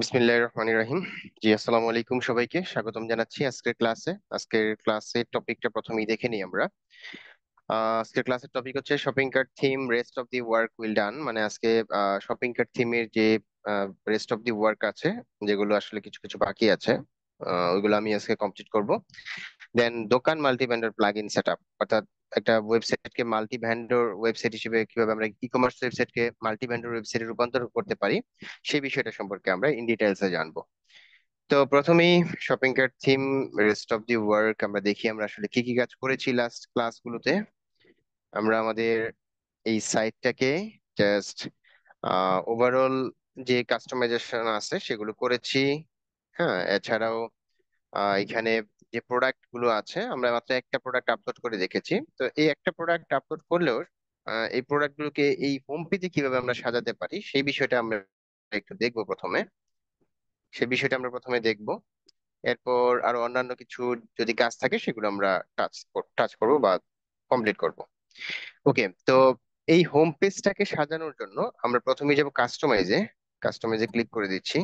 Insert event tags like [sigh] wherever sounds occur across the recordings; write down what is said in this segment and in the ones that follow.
বিসমিল্লাহ রহমান রাহিম জি আসসালামু আলাইকুম সবাইকে স্বাগতম জানাচ্ছি আজকের ক্লাসে আজকের ক্লাসের টপিকটা প্রথমেই দেখে নিই আমরা আজকের ক্লাসের টপিক হচ্ছে shopping cart theme rest of the work will done মানে আজকে শপিং কার্ট থিমের যে রেস্ট অফ দি ওয়ার্ক আছে যেগুলো আসলে কিছু কিছু বাকি আছে ওইগুলো আমি আজকে কমপ্লিট করব then Dokan multivendor plugin set up অর্থাৎ একটা ওয়েবসাইটকে মাল্টি ভ্যান্ডর ওয়েবসাইট হিসেবে কিভাবে আমরা ই কমার্স ওয়েবসাইটকে মাল্টি ভ্যান্ডর ওয়েবসাইটে রূপান্তর করতে পারি সেই বিষয়টা সম্পর্কে আমরা ইন ডিটেলসে জানবো তো প্রথমেই shopping cart theme rest of the work আমরা দেখি আমরা আসলে কি কি কাজ করেছি লাস্ট ক্লাসগুলোতে আমরা আমাদের এই সাইটটাকে জাস্ট ওভারঅল যে কাস্টমাইজেশন আছে সেগুলো করেছি হ্যাঁ এছাড়াও এখানে যে প্রোডাক্ট গুলো আছে আমরা মাত্র একটা প্রোডাক্ট আপলোড করে দেখেছি তো এই একটা প্রোডাক্ট আপলোড করলেও এই প্রোডাক্ট গুলোকে এই হোম পেজে কিভাবে আমরা সাজাতে পারি সেই বিষয়টা আমরা একটু দেখবো প্রথমে সে বিষয়টা আমরা প্রথমে দেখব এরপর আরো অন্যান্য কিছু যদি কাজ থাকে সেগুলো আমরা টাচ টাচ করব বা কমপ্লিট করব ওকে তো এই হোম পেজটাকে সাজানোর জন্য আমরা প্রথমে যাব কাস্টমাইজে কাস্টমাইজে ক্লিক করে দিচ্ছি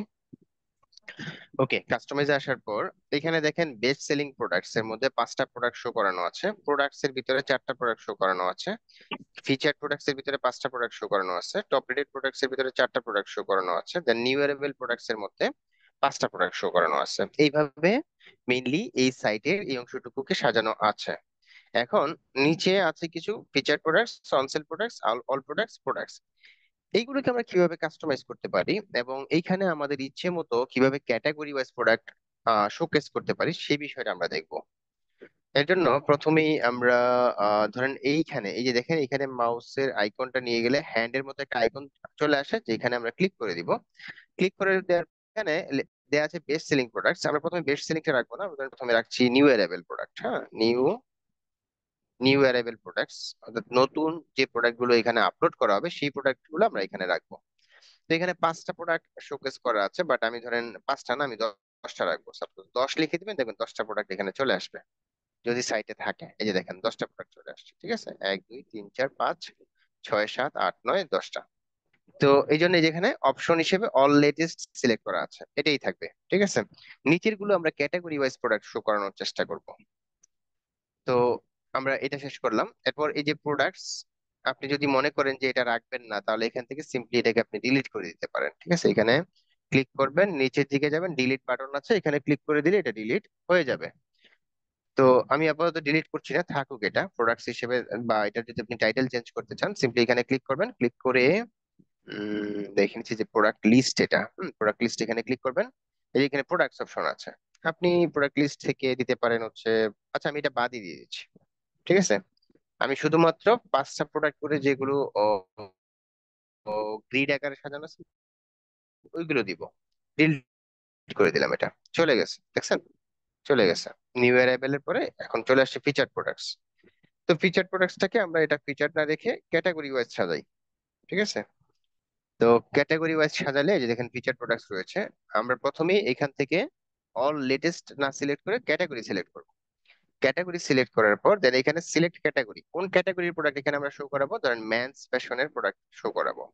ওকে কাস্টমাইজে আসার পর এখানে দেখেন বেস্ট সেলিং প্রোডাক্টস এর মধ্যে পাঁচটা প্রোডাক্ট শো করানো আছে প্রোডাক্টস এর ভিতরে চারটা প্রোডাক্ট শো করানো আছে ফিচার প্রোডাক্টস এর ভিতরে পাঁচটা প্রোডাক্ট শো করানো আছে টপ রেটেড প্রোডাক্টস এর ভিতরে চারটা প্রোডাক্ট শো করানো আছে দেন নিউয়ারেবল প্রোডাক্টস এর মধ্যে পাঁচটা প্রোডাক্ট শো করানো আছে এইভাবে মেইনলি এই সাইটের এই অংশটুকুকে সাজানো আছে এখন নিচে আছে কিছু feature products on sale products all products products এইগুলোকে আমরা কিভাবে কাস্টমাইজ করতে পারি এবং এইখানে আমাদের ইচ্ছে মতো কিভাবে ক্যাটাগরি ওয়াইজ প্রোডাক্ট শোকেস করতে পারি সেই বিষয়টা আমরা দেখব এর জন্য প্রথমেই আমরা ধরেন এইখানে এই যে দেখেন এখানে মাউসের আইকনটা নিয়ে গেলে হ্যান্ডের মতো একটা আইকন চলে আসে যেখানে আমরা ক্লিক করে দিব ক্লিক করে দেওয়ার এখানে দেওয়া আছে বেস্ট সেলিং প্রোডাক্ট আমরা প্রথমে বেস্ট সেলিংটা রাখবো না প্রথমে রাখছি নিউ অ্যারাইভেল প্রোডাক্ট হ্যাঁ নিউ নিউ অ্যারাইভেল প্রোডাক্টস অর্থাৎ নতুন যে প্রোডাক্টগুলো এখানে আপলোড করা হবে সেই প্রোডাক্টগুলো আমরা এখানে রাখবো তো এখানে পাঁচটা প্রোডাক্ট শোকেস করা আছে বাট আমি ধরেন পাঁচটা না আমি দশটা রাখবো সাপোজ দশ লিখে দিবেন দেখবেন দশটা প্রোডাক্ট এখানে চলে আসবে যদি সাইটে থাকে এই যে দেখেন দশটা প্রোডাক্ট চলে আসছে ঠিক আছে এক দুই তিন চার পাঁচ ছয় সাত আট নয় দশটা তো এই জন্য যেখানে অপশন হিসেবে অল লেটেস্ট সিলেক্ট করা আছে এটাই থাকবে ঠিক আছে নিচের গুলো আমরা ক্যাটাগরি ওয়াইজ প্রোডাক্ট শো করানোর চেষ্টা করব তো আমরা এটা শেষ করলাম এরপর এই যে প্রোডাক্টস আপনি যদি মনে করেন যে এটা রাখবেন না তাহলে এখান থেকে সিম্পলি এটাকে আপনি ডিলিট করে দিতে পারেন ঠিক আছে এখানে ক্লিক করবেন নিচের দিকে যাবেন ডিলিট বাটন আছে এখানে ক্লিক করে দিলে এটা ডিলিট হয়ে যাবে তো আমি আপাতত ডিলিট করছি না থাকুক এটা প্রোডাক্টস হিসেবে বা এটা যদি আপনি টাইটেল চেঞ্জ করতে চান সিম্পলি এখানে ক্লিক করবেন ক্লিক করে দেখে নিচ্ছি যে প্রোডাক্ট লিস্ট এটা প্রোডাক্ট লিস্ট এখানে ক্লিক করবেন এই যে এখানে প্রোডাক্টস অপশন আছে আপনি প্রোডাক্ট লিস্ট থেকে দিতে পারেন হচ্ছে আচ্ছা আমি এটা বাদই দিয়ে দিচ্ছি ঠিক আছে আমি শুধুমাত্র পাঁচটা প্রোডাক্ট করে যেগুলো গ্রিড আকারে সাজানো আছে ওইগুলো দিব ডিলিট করে দিলাম এটা চলে গেছে দেখছেন চলে গেছে নিউ অ্যারাইভেলের পরে এখন চলে আসছে ফিচার প্রোডাক্টস তো ফিচার প্রোডাক্টসটাকে আমরা এটা ফিচার না রেখে ক্যাটাগরি ওয়াইজ সাজাই ঠিক আছে তো ক্যাটাগরি ওয়াইজ সাজালে যে দেখেন ফিচার প্রোডাক্টস রয়েছে আমরা প্রথমেই এখান থেকে অল লেটেস্ট না সিলেক্ট করে ক্যাটাগরি সিলেক্ট করব ক্যাটাগরি সিলেক্ট করার পর দেন এখানে সিলেক্ট ক্যাটাগরি কোন ক্যাটাগরির প্রোডাক্ট এখানে আমরা শো করাবো ধরেন ম্যানস ফ্যাশনের প্রোডাক্ট শো করাবো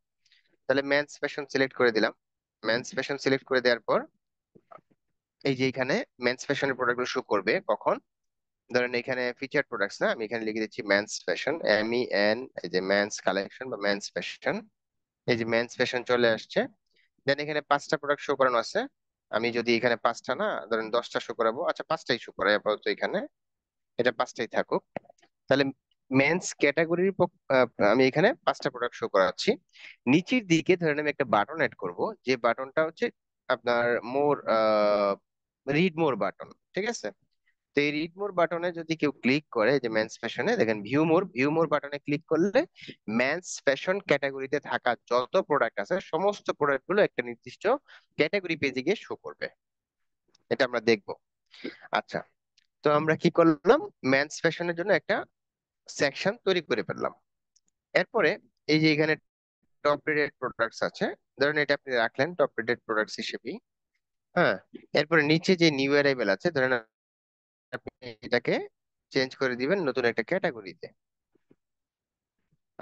তাহলে ম্যানস ফ্যাশন সিলেক্ট করে দিলাম ম্যানস ফ্যাশন সিলেক্ট করে দেওয়ার পর এই যে এখানে ম্যানস ফ্যাশনের প্রোডাক্টগুলো শো করবে কখন ধরেন এখানে ফিচার প্রোডাক্টস না আমি এখানে লিখে দিচ্ছি men's fashion M E N এই যে ম্যানস কালেকশন বা ম্যানস ফ্যাশন এই যে ম্যানস ফ্যাশন চলে আসছে দেন এখানে পাঁচটা প্রোডাক্ট শো করানো আছে আমি যদি এখানে পাঁচটা না ধরেন দশটা শো করাবো আচ্ছা পাঁচটাই শো করাই আপাতত এখানে এটা পাঁচটাই থাকুক তাহলে মেন্স ক্যাটাগরির আমি এখানে পাঁচটা প্রোডাক্ট শো করাচ্ছি নিচের দিকে ধরে আমি একটা বাটন এড করব যে বাটনটা হচ্ছে আপনার মোর রিড মোর বাটন ঠিক আছে তো এই রিড মোর বাটনে যদি কেউ ক্লিক করে যে ম্যান্স ফ্যাশনে দেখেন ভিউ মোর ভিউ মোর বাটনে ক্লিক করলে ম্যানস ফ্যাশন ক্যাটাগরিতে থাকা যত প্রোডাক্ট আছে সমস্ত প্রোডাক্টগুলো একটা নির্দিষ্ট ক্যাটাগরি পেজে গিয়ে শো করবে এটা আমরা দেখব আচ্ছা তো আমরা কি করলাম ম্যানস ফ্যাশনের জন্য একটা সেকশন তৈরি করে ফেললাম এরপরে এই যে এখানে টপ রেটেড প্রোডাক্টস আছে ধরেন এটা আপনি রাখলেন টপ রেটেড প্রোডাক্টস হিসেবেই হ্যাঁ এরপরে নিচে যে নিউ অ্যারাইভেল আছে ধরেন আপনি এটাকে চেঞ্জ করে দিবেন নতুন একটা ক্যাটাগরিতে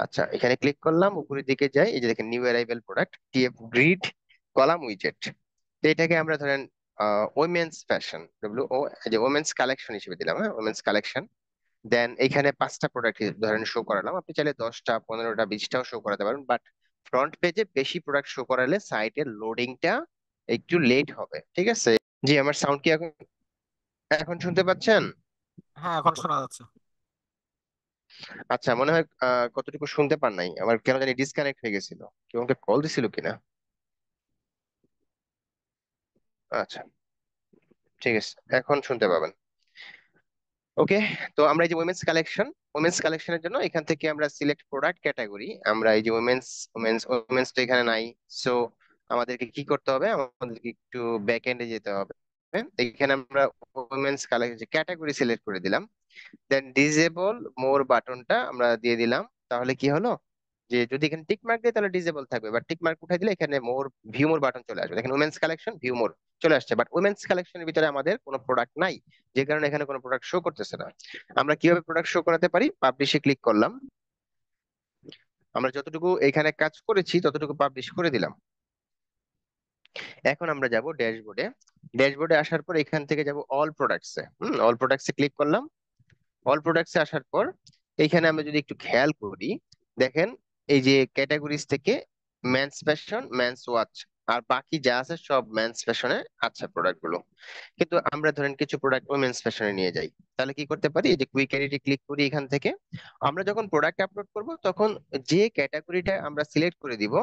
আচ্ছা এখানে ক্লিক করলাম উপরের দিকে যাই এই যে দেখেন new arrival product TF grid column উইজেট তো এটাকে আমরা ধরেন ওমেন্স ফ্যাশন ডব্লিউ ও যে ওমেন্স কালেকশন হিসেবে দিলাম হ্যাঁ ওমেন্স কালেকশন দেন এখানে পাঁচটা প্রোডাক্ট ধরেন শো করালাম আপনি চাইলে দশটা পনেরোটা বিশটাও শো করাতে পারেন বাট ফ্রন্ট পেজে বেশি প্রোডাক্ট শো করালে সাইটের লোডিংটা একটু লেট হবে ঠিক আছে জি আমার সাউন্ড কি এখন এখন শুনতে পাচ্ছেন হ্যাঁ এখন শোনা যাচ্ছে আচ্ছা মনে হয় কতটুকু শুনতে পার নাই আমার কেন জানি ডিসকানেক্ট হয়ে গেছিল কেউ আমাকে কল দিছিল কিনা আচ্ছা ঠিক আছে এখন শুনতে পাবেন ওকে তো আমরা এই যে উইমেন্স কালেকশন উইমেন্স কালেকশনের জন্য এখান থেকে আমরা সিলেক্ট প্রোডাক্ট ক্যাটাগরি আমরা এই যে উইমেন্স উইমেন্স উইমেন্স তো এখানে নাই সো আমাদেরকে কি করতে হবে আমাদেরকে একটু ব্যাক এন্ডে যেতে হবে এখানে আমরা উইমেন্স কালেকশন ক্যাটাগরি সিলেক্ট করে দিলাম দেন ডিজেবল মোর বাটনটা আমরা দিয়ে দিলাম তাহলে কি হলো যে যদি এখানে টিক মার্ক দিই তাহলে ডিজেবল থাকবে বা টিক মার্ক উঠাই দিলে এখানে মোর ভিউ মোর বাটন চলে আসবে দেখেন উইমেন্স কালেকশন ভিউ মোর চলে আসছে বাট উইমেন্স কালেকশনের ভিতরে আমাদের কোনো প্রোডাক্ট নাই যে কারণে এখানে কোনো প্রোডাক্ট শো করতেছে না আমরা কিভাবে প্রোডাক্ট শো করাতে পারি পাবলিশে ক্লিক করলাম আমরা যতটুকু এখানে কাজ করেছি ততটুকু পাবলিশ করে দিলাম এখন আমরা যাব ড্যাশবোর্ডে ড্যাশবোর্ডে আসার পর এখান থেকে যাব অল প্রোডাক্টসে হুম অল প্রোডাক্টসে ক্লিক করলাম অল প্রোডাক্টসে আসার পর এখানে আমরা যদি একটু খেয়াল করি দেখেন এই যে ক্যাটাগরিজ থেকে মেন্স ফ্যাশন মেন্স ওয়াচ আর বাকি যা আছে সব মেন্স ফ্যাশনে আচ্ছা প্রোডাক্ট গুলো কিন্তু আমরা ধরেন কিছু প্রোডাক্ট উইমেন্স ফ্যাশনে নিয়ে যাই তাহলে কি করতে পারি যে কুইক এডিটে ক্লিক করি এখান থেকে আমরা যখন প্রোডাক্ট আপলোড করব তখন যে ক্যাটাগরিটা আমরা সিলেক্ট করে দিব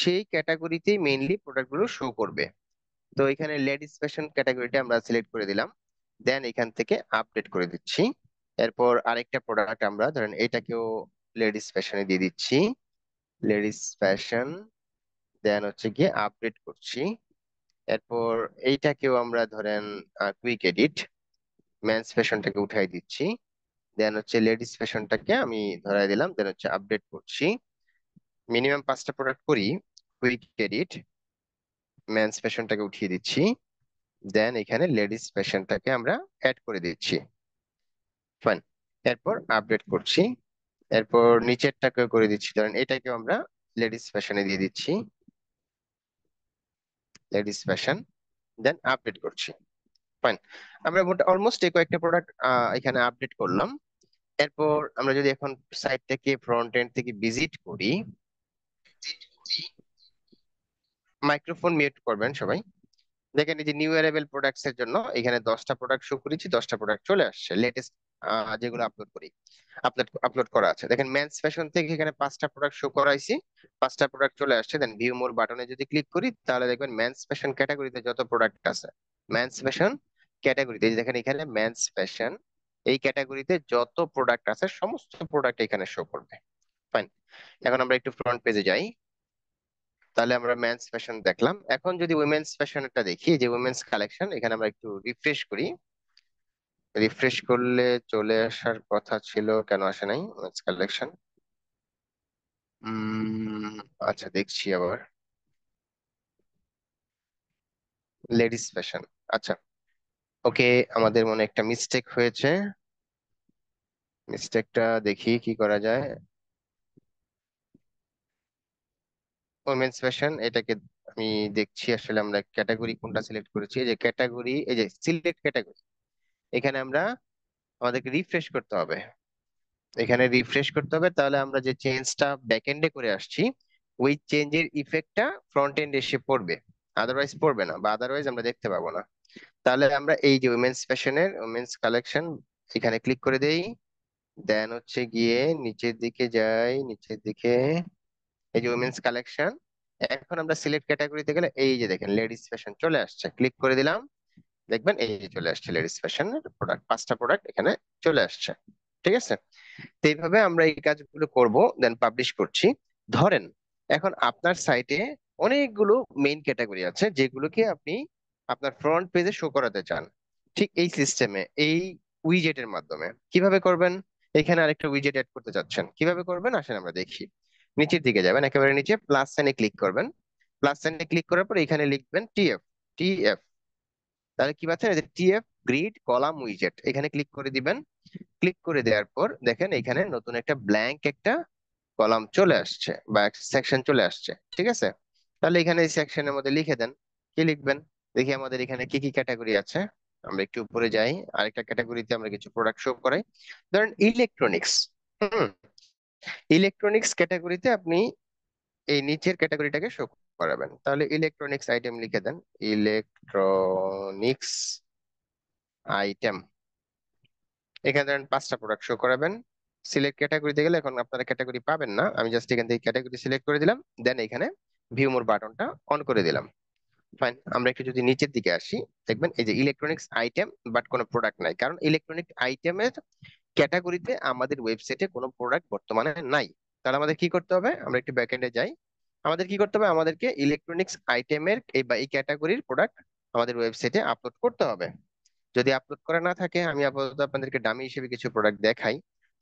সেই ক্যাটাগরিতেই মেইনলি প্রোডাক্ট গুলো শো করবে তো এখানে লেডিস ফ্যাশন ক্যাটাগরিটা আমরা সিলেক্ট করে দিলাম দেন এখান থেকে আপডেট করে দিচ্ছি এরপর আরেকটা প্রোডাক্ট আমরা ধরেন এটাকেও লেডিস ফ্যাশনে দিয়ে দিচ্ছি লেডিস ফ্যাশন দেন হচ্ছে গিয়ে আপডেট করছি এরপর এইটাকেও আমরা ধরেন কুইক এডিট মেন্স ফ্যাশনটাকে উঠাই দিচ্ছি দেন হচ্ছে লেডিস ফ্যাশনটাকে আমি ধরাই দিলাম দেন হচ্ছে আপডেট করছি মিনিমাম পাঁচটা প্রোডাক্ট করি কুইক এডিট মেন্স ফ্যাশনটাকে উঠিয়ে দিচ্ছি দেন এখানে লেডিস ফ্যাশনটাকে আমরা অ্যাড করে দিচ্ছি ফাইন এরপর আপডেট করছি এরপর নিচেরটাকে করে দিচ্ছি ধরেন এটাকেও আমরা লেডিস ফ্যাশনে দিয়ে দিচ্ছি লেডিস ফ্যাশন দেন আপডেট করছি ফাইন আমরা অলমোস্ট কয়েকটা প্রোডাক্ট এখানে আপডেট করলাম এরপর আমরা যদি এখন সাইট থেকে ফ্রন্ট এন্ড থেকে ভিজিট করি মাইক্রোফোন মিউট করবেন সবাই দেখেন এই যে নিউ অ্যারেবল প্রোডাক্টস এর জন্য এখানে 10টা প্রোডাক্ট শো করেছি 10টা প্রোডাক্ট চলে আসছে লেটেস্ট যেগুলো আপলোড করি আপলোড আপলোড করা আছে দেখেন মেন্স ফ্যাশন থেকে এখানে পাঁচটা প্রোডাক্ট শো করাইছি পাঁচটা প্রোডাক্ট চলে আসছে দেন ভিউ মোর বাটনে যদি ক্লিক করি তাহলে দেখবেন মেন্স ফ্যাশন ক্যাটাগরিতে যত প্রোডাক্ট আছে মেন্স ফ্যাশন ক্যাটাগরিতে দেখেন এখানে মেন্স ফ্যাশন এই ক্যাটাগরিতে যত প্রোডাক্ট আছে সমস্ত প্রোডাক্ট এখানে শো করবে ফাইন এখন আমরা একটু ফ্রন্ট পেজে যাই তাহলে আমরা মেন্স ফ্যাশন দেখলাম এখন যদি উইমেন্স ফ্যাশনটা দেখি যে উইমেন্স কালেকশন এখানে আমরা একটু রিফ্রেশ করি রিফ্রেশ করলে চলে আসার কথা ছিল কেন আসে নাই কালেকশন আচ্ছা দেখছি আবার লেডিস ফ্যাশন আচ্ছা ওকে আমাদের মনে একটা মিস্টেক হয়েছে মিস্টেকটা দেখি কি করা যায় ওমেন্স ফ্যাশন এটাকে আমি দেখছি আসলে আমরা ক্যাটাগরি কোনটা সিলেক্ট করেছি এই যে ক্যাটাগরি এই যে সিলেক্ট ক্যাটাগরি এখানে আমরা আমাদেরকে রিফ্রেশ করতে হবে এখানে রিফ্রেশ করতে হবে তাহলে আমরা যে চেঞ্জটা ব্যাকএন্ডে করে আসছি ওই চেঞ্জের ইফেক্টটা ফ্রন্ট এন্ড এসে পড়বে আদারওয়াইজ পড়বে না বা আদারওয়াইজ আমরা দেখতে পাবো না তাহলে আমরা এই যে উমেন্স ফ্যাশনের উমেন্স কালেকশন এখানে ক্লিক করে দেই দেন হচ্ছে গিয়ে নিচের দিকে যাই নিচের দিকে এই যে উমেন্স কালেকশন এখন আমরা সিলেক্ট ক্যাটাগরিতে গেলে এই যে দেখেন লেডিস ফ্যাশন চলে আসছে ক্লিক করে দিলাম দেখবেন এই চলে আসছে লেডিস ফ্যাশন প্রোডাক্ট পাঁচটা প্রোডাক্ট এখানে চলে আসছে ঠিক আছে তো এইভাবে আমরা এই কাজগুলো করব দেন পাবলিশ করছি ধরেন এখন আপনার সাইটে অনেকগুলো মেইন ক্যাটাগরি আছে যেগুলোকে আপনি আপনার ফ্রন্ট পেজে শো করাতে চান ঠিক এই সিস্টেমে এই উইজেটের মাধ্যমে কিভাবে করবেন এখানে আরেকটা উইজেট অ্যাড করতে চাচ্ছেন কিভাবে করবেন আসেন আমরা দেখি নিচের দিকে যাবেন একেবারে নিচে প্লাস সাইনে ক্লিক করবেন প্লাস সাইনে ক্লিক করার পর এখানে লিখবেন টিএফ টিএফ তাহলে কি পাচ্ছেন টিএফ গ্রিড কলাম উইজেট এখানে ক্লিক করে দিবেন ক্লিক করে দেওয়ার পর দেখেন এখানে নতুন একটা ব্ল্যাঙ্ক একটা কলাম চলে আসছে বা সেকশন চলে আসছে ঠিক আছে তাহলে এখানে এই সেকশনের মধ্যে লিখে দেন কি লিখবেন দেখি আমাদের এখানে কি কি ক্যাটাগরি আছে আমরা একটু উপরে যাই আরেকটা ক্যাটাগরিতে আমরা কিছু প্রোডাক্ট শো করাই ধরেন ইলেকট্রনিক্স ইলেকট্রনিক্স ক্যাটাগরিতে আপনি এই নিচের ক্যাটাগরিটাকে শো করাবেন তাহলে ইলেকট্রনিক্স আইটেম লিখে দেন ইলেকট্রনিক্স আইটেম এখানে ধরেন পাঁচটা প্রোডাক্ট শো করাবেন সিলেক্ট ক্যাটাগরিতে গেলে এখন আপনারা ক্যাটাগরি পাবেন না আমি জাস্ট এখান থেকে ক্যাটাগরি সিলেক্ট করে দিলাম দেন এখানে ভিউমোর বাটনটা অন করে দিলাম ফাইন আমরা একটু যদি নিচের দিকে আসি দেখবেন এই যে ইলেকট্রনিক্স আইটেম বাট কোনো প্রোডাক্ট নাই কারণ ইলেকট্রনিক আইটেমের ক্যাটাগরিতে আমাদের ওয়েবসাইটে কোনো প্রোডাক্ট বর্তমানে নাই তাহলে আমাদের কি করতে হবে আমরা একটু ব্যাকএন্ডে যাই আমাদের কি করতে হবে আমাদেরকে ইলেকট্রনিক্স আইটেমের এই বা এই ক্যাটাগরির প্রোডাক্ট আমাদের ওয়েবসাইটে আপলোড করতে হবে যদি আপলোড করা না থাকে আমি আপাতত আপনাদেরকে দামি হিসেবে কিছু প্রোডাক্ট দেখাই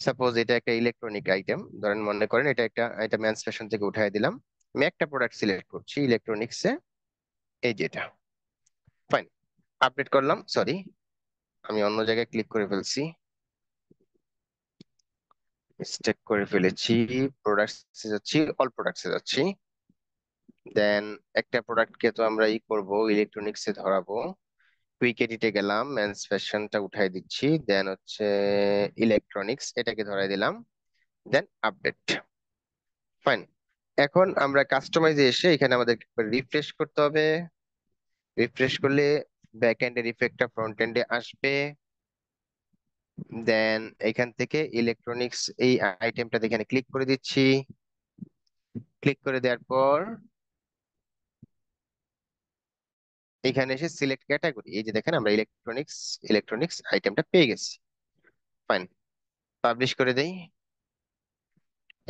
সাপোজ এটা একটা ইলেকট্রনিক আইটেম ধরেন মনে করেন এটা একটা এটা ম্যান স্টেশন থেকে উঠাই দিলাম আমি একটা প্রোডাক্ট সিলেক্ট করছি ইলেকট্রনিক্সে এই যেটা ফাইন আপডেট করলাম সরি আমি অন্য জায়গায় ক্লিক করে ফেলছি মিস্টেক করে ফেলেছি প্রোডাক্টসে যাচ্ছি অল প্রোডাক্টসে যাচ্ছি দেন একটা প্রোডাক্টকে তো আমরা ই করব ইলেকট্রনিক্সে ধরাবো কুইক এডিটে গেলাম মেন্স ফ্যাশনটা উঠায় দিচ্ছি দেন হচ্ছে ইলেকট্রনিক্স এটাকে ধরাই দিলাম দেন আপডেট ফাইন এখন আমরা কাস্টমাইজে এসে এখানে আমাদেরকে রিফ্রেশ করতে হবে রিফ্রেশ করলে ব্যাক এন্ডের ইফেক্টটা ফ্রন্ট এন্ডে আসবে দেন এখান থেকে ইলেকট্রনিক্স এই আইটেমটা এখানে ক্লিক করে দিচ্ছি ক্লিক করে দেওয়ার পর এখানে এসে সিলেক্ট ক্যাটাগরি এই যে দেখেন আমরা ইলেকট্রনিক্স ইলেকট্রনিক্স আইটেমটা পেয়ে গেছি ফাইন পাবলিশ করে দেই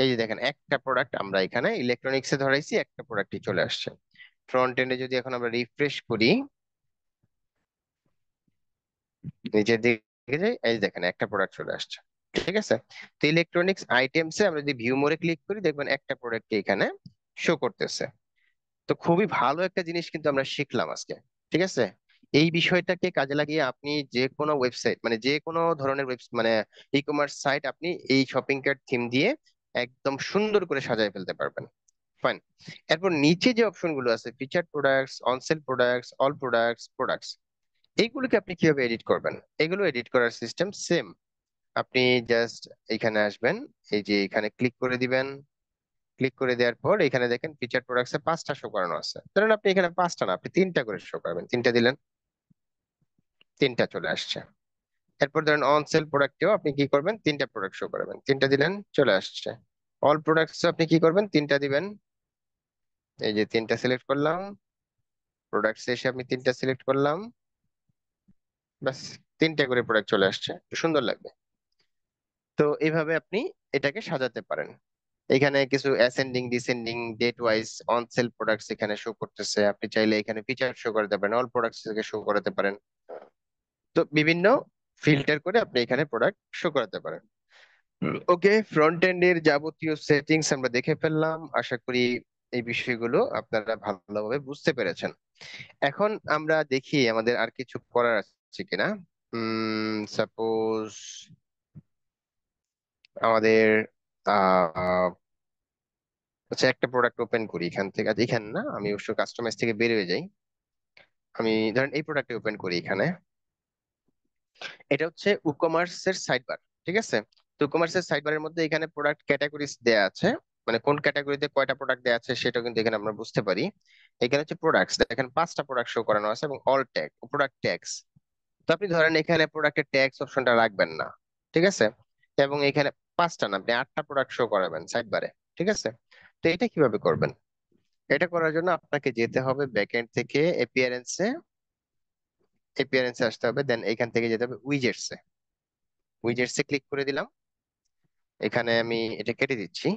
এই যে দেখেন একটা প্রোডাক্ট আমরা এখানে ইলেকট্রনিক্সে ধরাইছি একটা প্রোডাক্টই চলে আসছে ফ্রন্ট এন্ডে যদি এখন আমরা রিফ্রেশ করি নিচের দিকে যাই এই যে দেখেন একটা প্রোডাক্ট চলে আসছে ঠিক আছে তো ইলেকট্রনিক্স আইটেমসে আমরা যদি ভিউ মোড়ে ক্লিক করি দেখবেন একটা প্রোডাক্ট এখানে শো করতেছে তো খুবই ভালো একটা জিনিস কিন্তু আমরা শিখলাম আজকে ঠিক আছে এই বিষয়টাকে কাজে লাগিয়ে আপনি যে কোনো ওয়েবসাইট মানে যে কোনো ধরনের মানে ই কমার্স সাইট আপনি এই শপিং কার্ড থিম দিয়ে একদম সুন্দর করে সাজায় ফেলতে পারবেন ফাইন এরপর নিচে যে অপশন গুলো আছে feature products on sale products all products products এইগুলোকে আপনি কিভাবে এডিট করবেন এগুলো এডিট করার সিস্টেম সেম আপনি জাস্ট এখানে আসবেন এই যে এখানে ক্লিক করে দিবেন ক্লিক করে দেওয়ার পর এখানে দেখেন ফিচার এ পাঁচটা শো করানো আছে ধরেন আপনি এখানে পাঁচটা না আপনি তিনটা করে শো করাবেন তিনটা দিলেন তিনটা চলে আসছে এরপর ধরেন অন সেল প্রোডাক্টেও আপনি কি করবেন তিনটা প্রোডাক্ট শো করাবেন তিনটা দিলেন চলে আসছে অল প্রোডাক্টস আপনি কি করবেন তিনটা দিবেন এই যে তিনটা সিলেক্ট করলাম প্রোডাক্টস এসে আমি তিনটা সিলেক্ট করলাম ব্যাস তিনটা করে প্রোডাক্ট চলে আসছে সুন্দর লাগবে তো এইভাবে আপনি এটাকে সাজাতে পারেন এখানে কিছু ascending descending date wise on sale products এখানে শো করতেছে আপনি চাইলে এখানে ফিচার শো করতে পারেন অল প্রোডাক্টস থেকে শো করাতে পারেন তো বিভিন্ন ফিল্টার করে আপনি এখানে প্রোডাক্ট শো করাতে পারেন ওকে ফ্রন্ট এন্ড এর যাবতীয় সেটিংস আমরা দেখে ফেললাম আশা করি এই বিষয়গুলো আপনারা ভালোভাবে বুঝতে পেরেছেন এখন আমরা দেখি আমাদের আর কিছু করার আছে কিনা সাপোজ আমাদের আচ্ছা একটা প্রোডাক্ট ওপেন করি এখান থেকে এখানে না আমি অবশ্য কাস্টমাইজ থেকে বের হয়ে যাই আমি ধরেন এই প্রোডাক্ট ওপেন করি এখানে এটা হচ্ছে উকমার্সের সাইডবার ঠিক আছে তো উকমার্সের সাইডবারের মধ্যে এখানে প্রোডাক্ট ক্যাটাগরিজ দেয়া আছে মানে কোন ক্যাটাগরিতে কয়টা প্রোডাক্ট দেওয়া আছে সেটা কিন্তু এখানে আমরা বুঝতে পারি এখানে হচ্ছে প্রোডাক্টস দেখেন পাঁচটা প্রোডাক্ট শো করানো আছে এবং অল ট্যাগ প্রোডাক্ট ট্যাক্স তো আপনি ধরেন এখানে প্রোডাক্টের ট্যাক্স অপশনটা রাখবেন না ঠিক আছে এবং এখানে পাঁচটা না আপনি আটটা প্রোডাক্ট শো করাবেন সাইডবারে ঠিক আছে তো এটা কিভাবে করবেন এটা করার জন্য আপনাকে যেতে হবে ব্যাকএন্ড থেকে অ্যাপিয়ারেন্সে অ্যাপিয়ারেন্সে আসতে হবে দেন এখান থেকে যেতে হবে উইজেটসে উইজেটসে ক্লিক করে দিলাম এখানে আমি এটা কেটে দিচ্ছি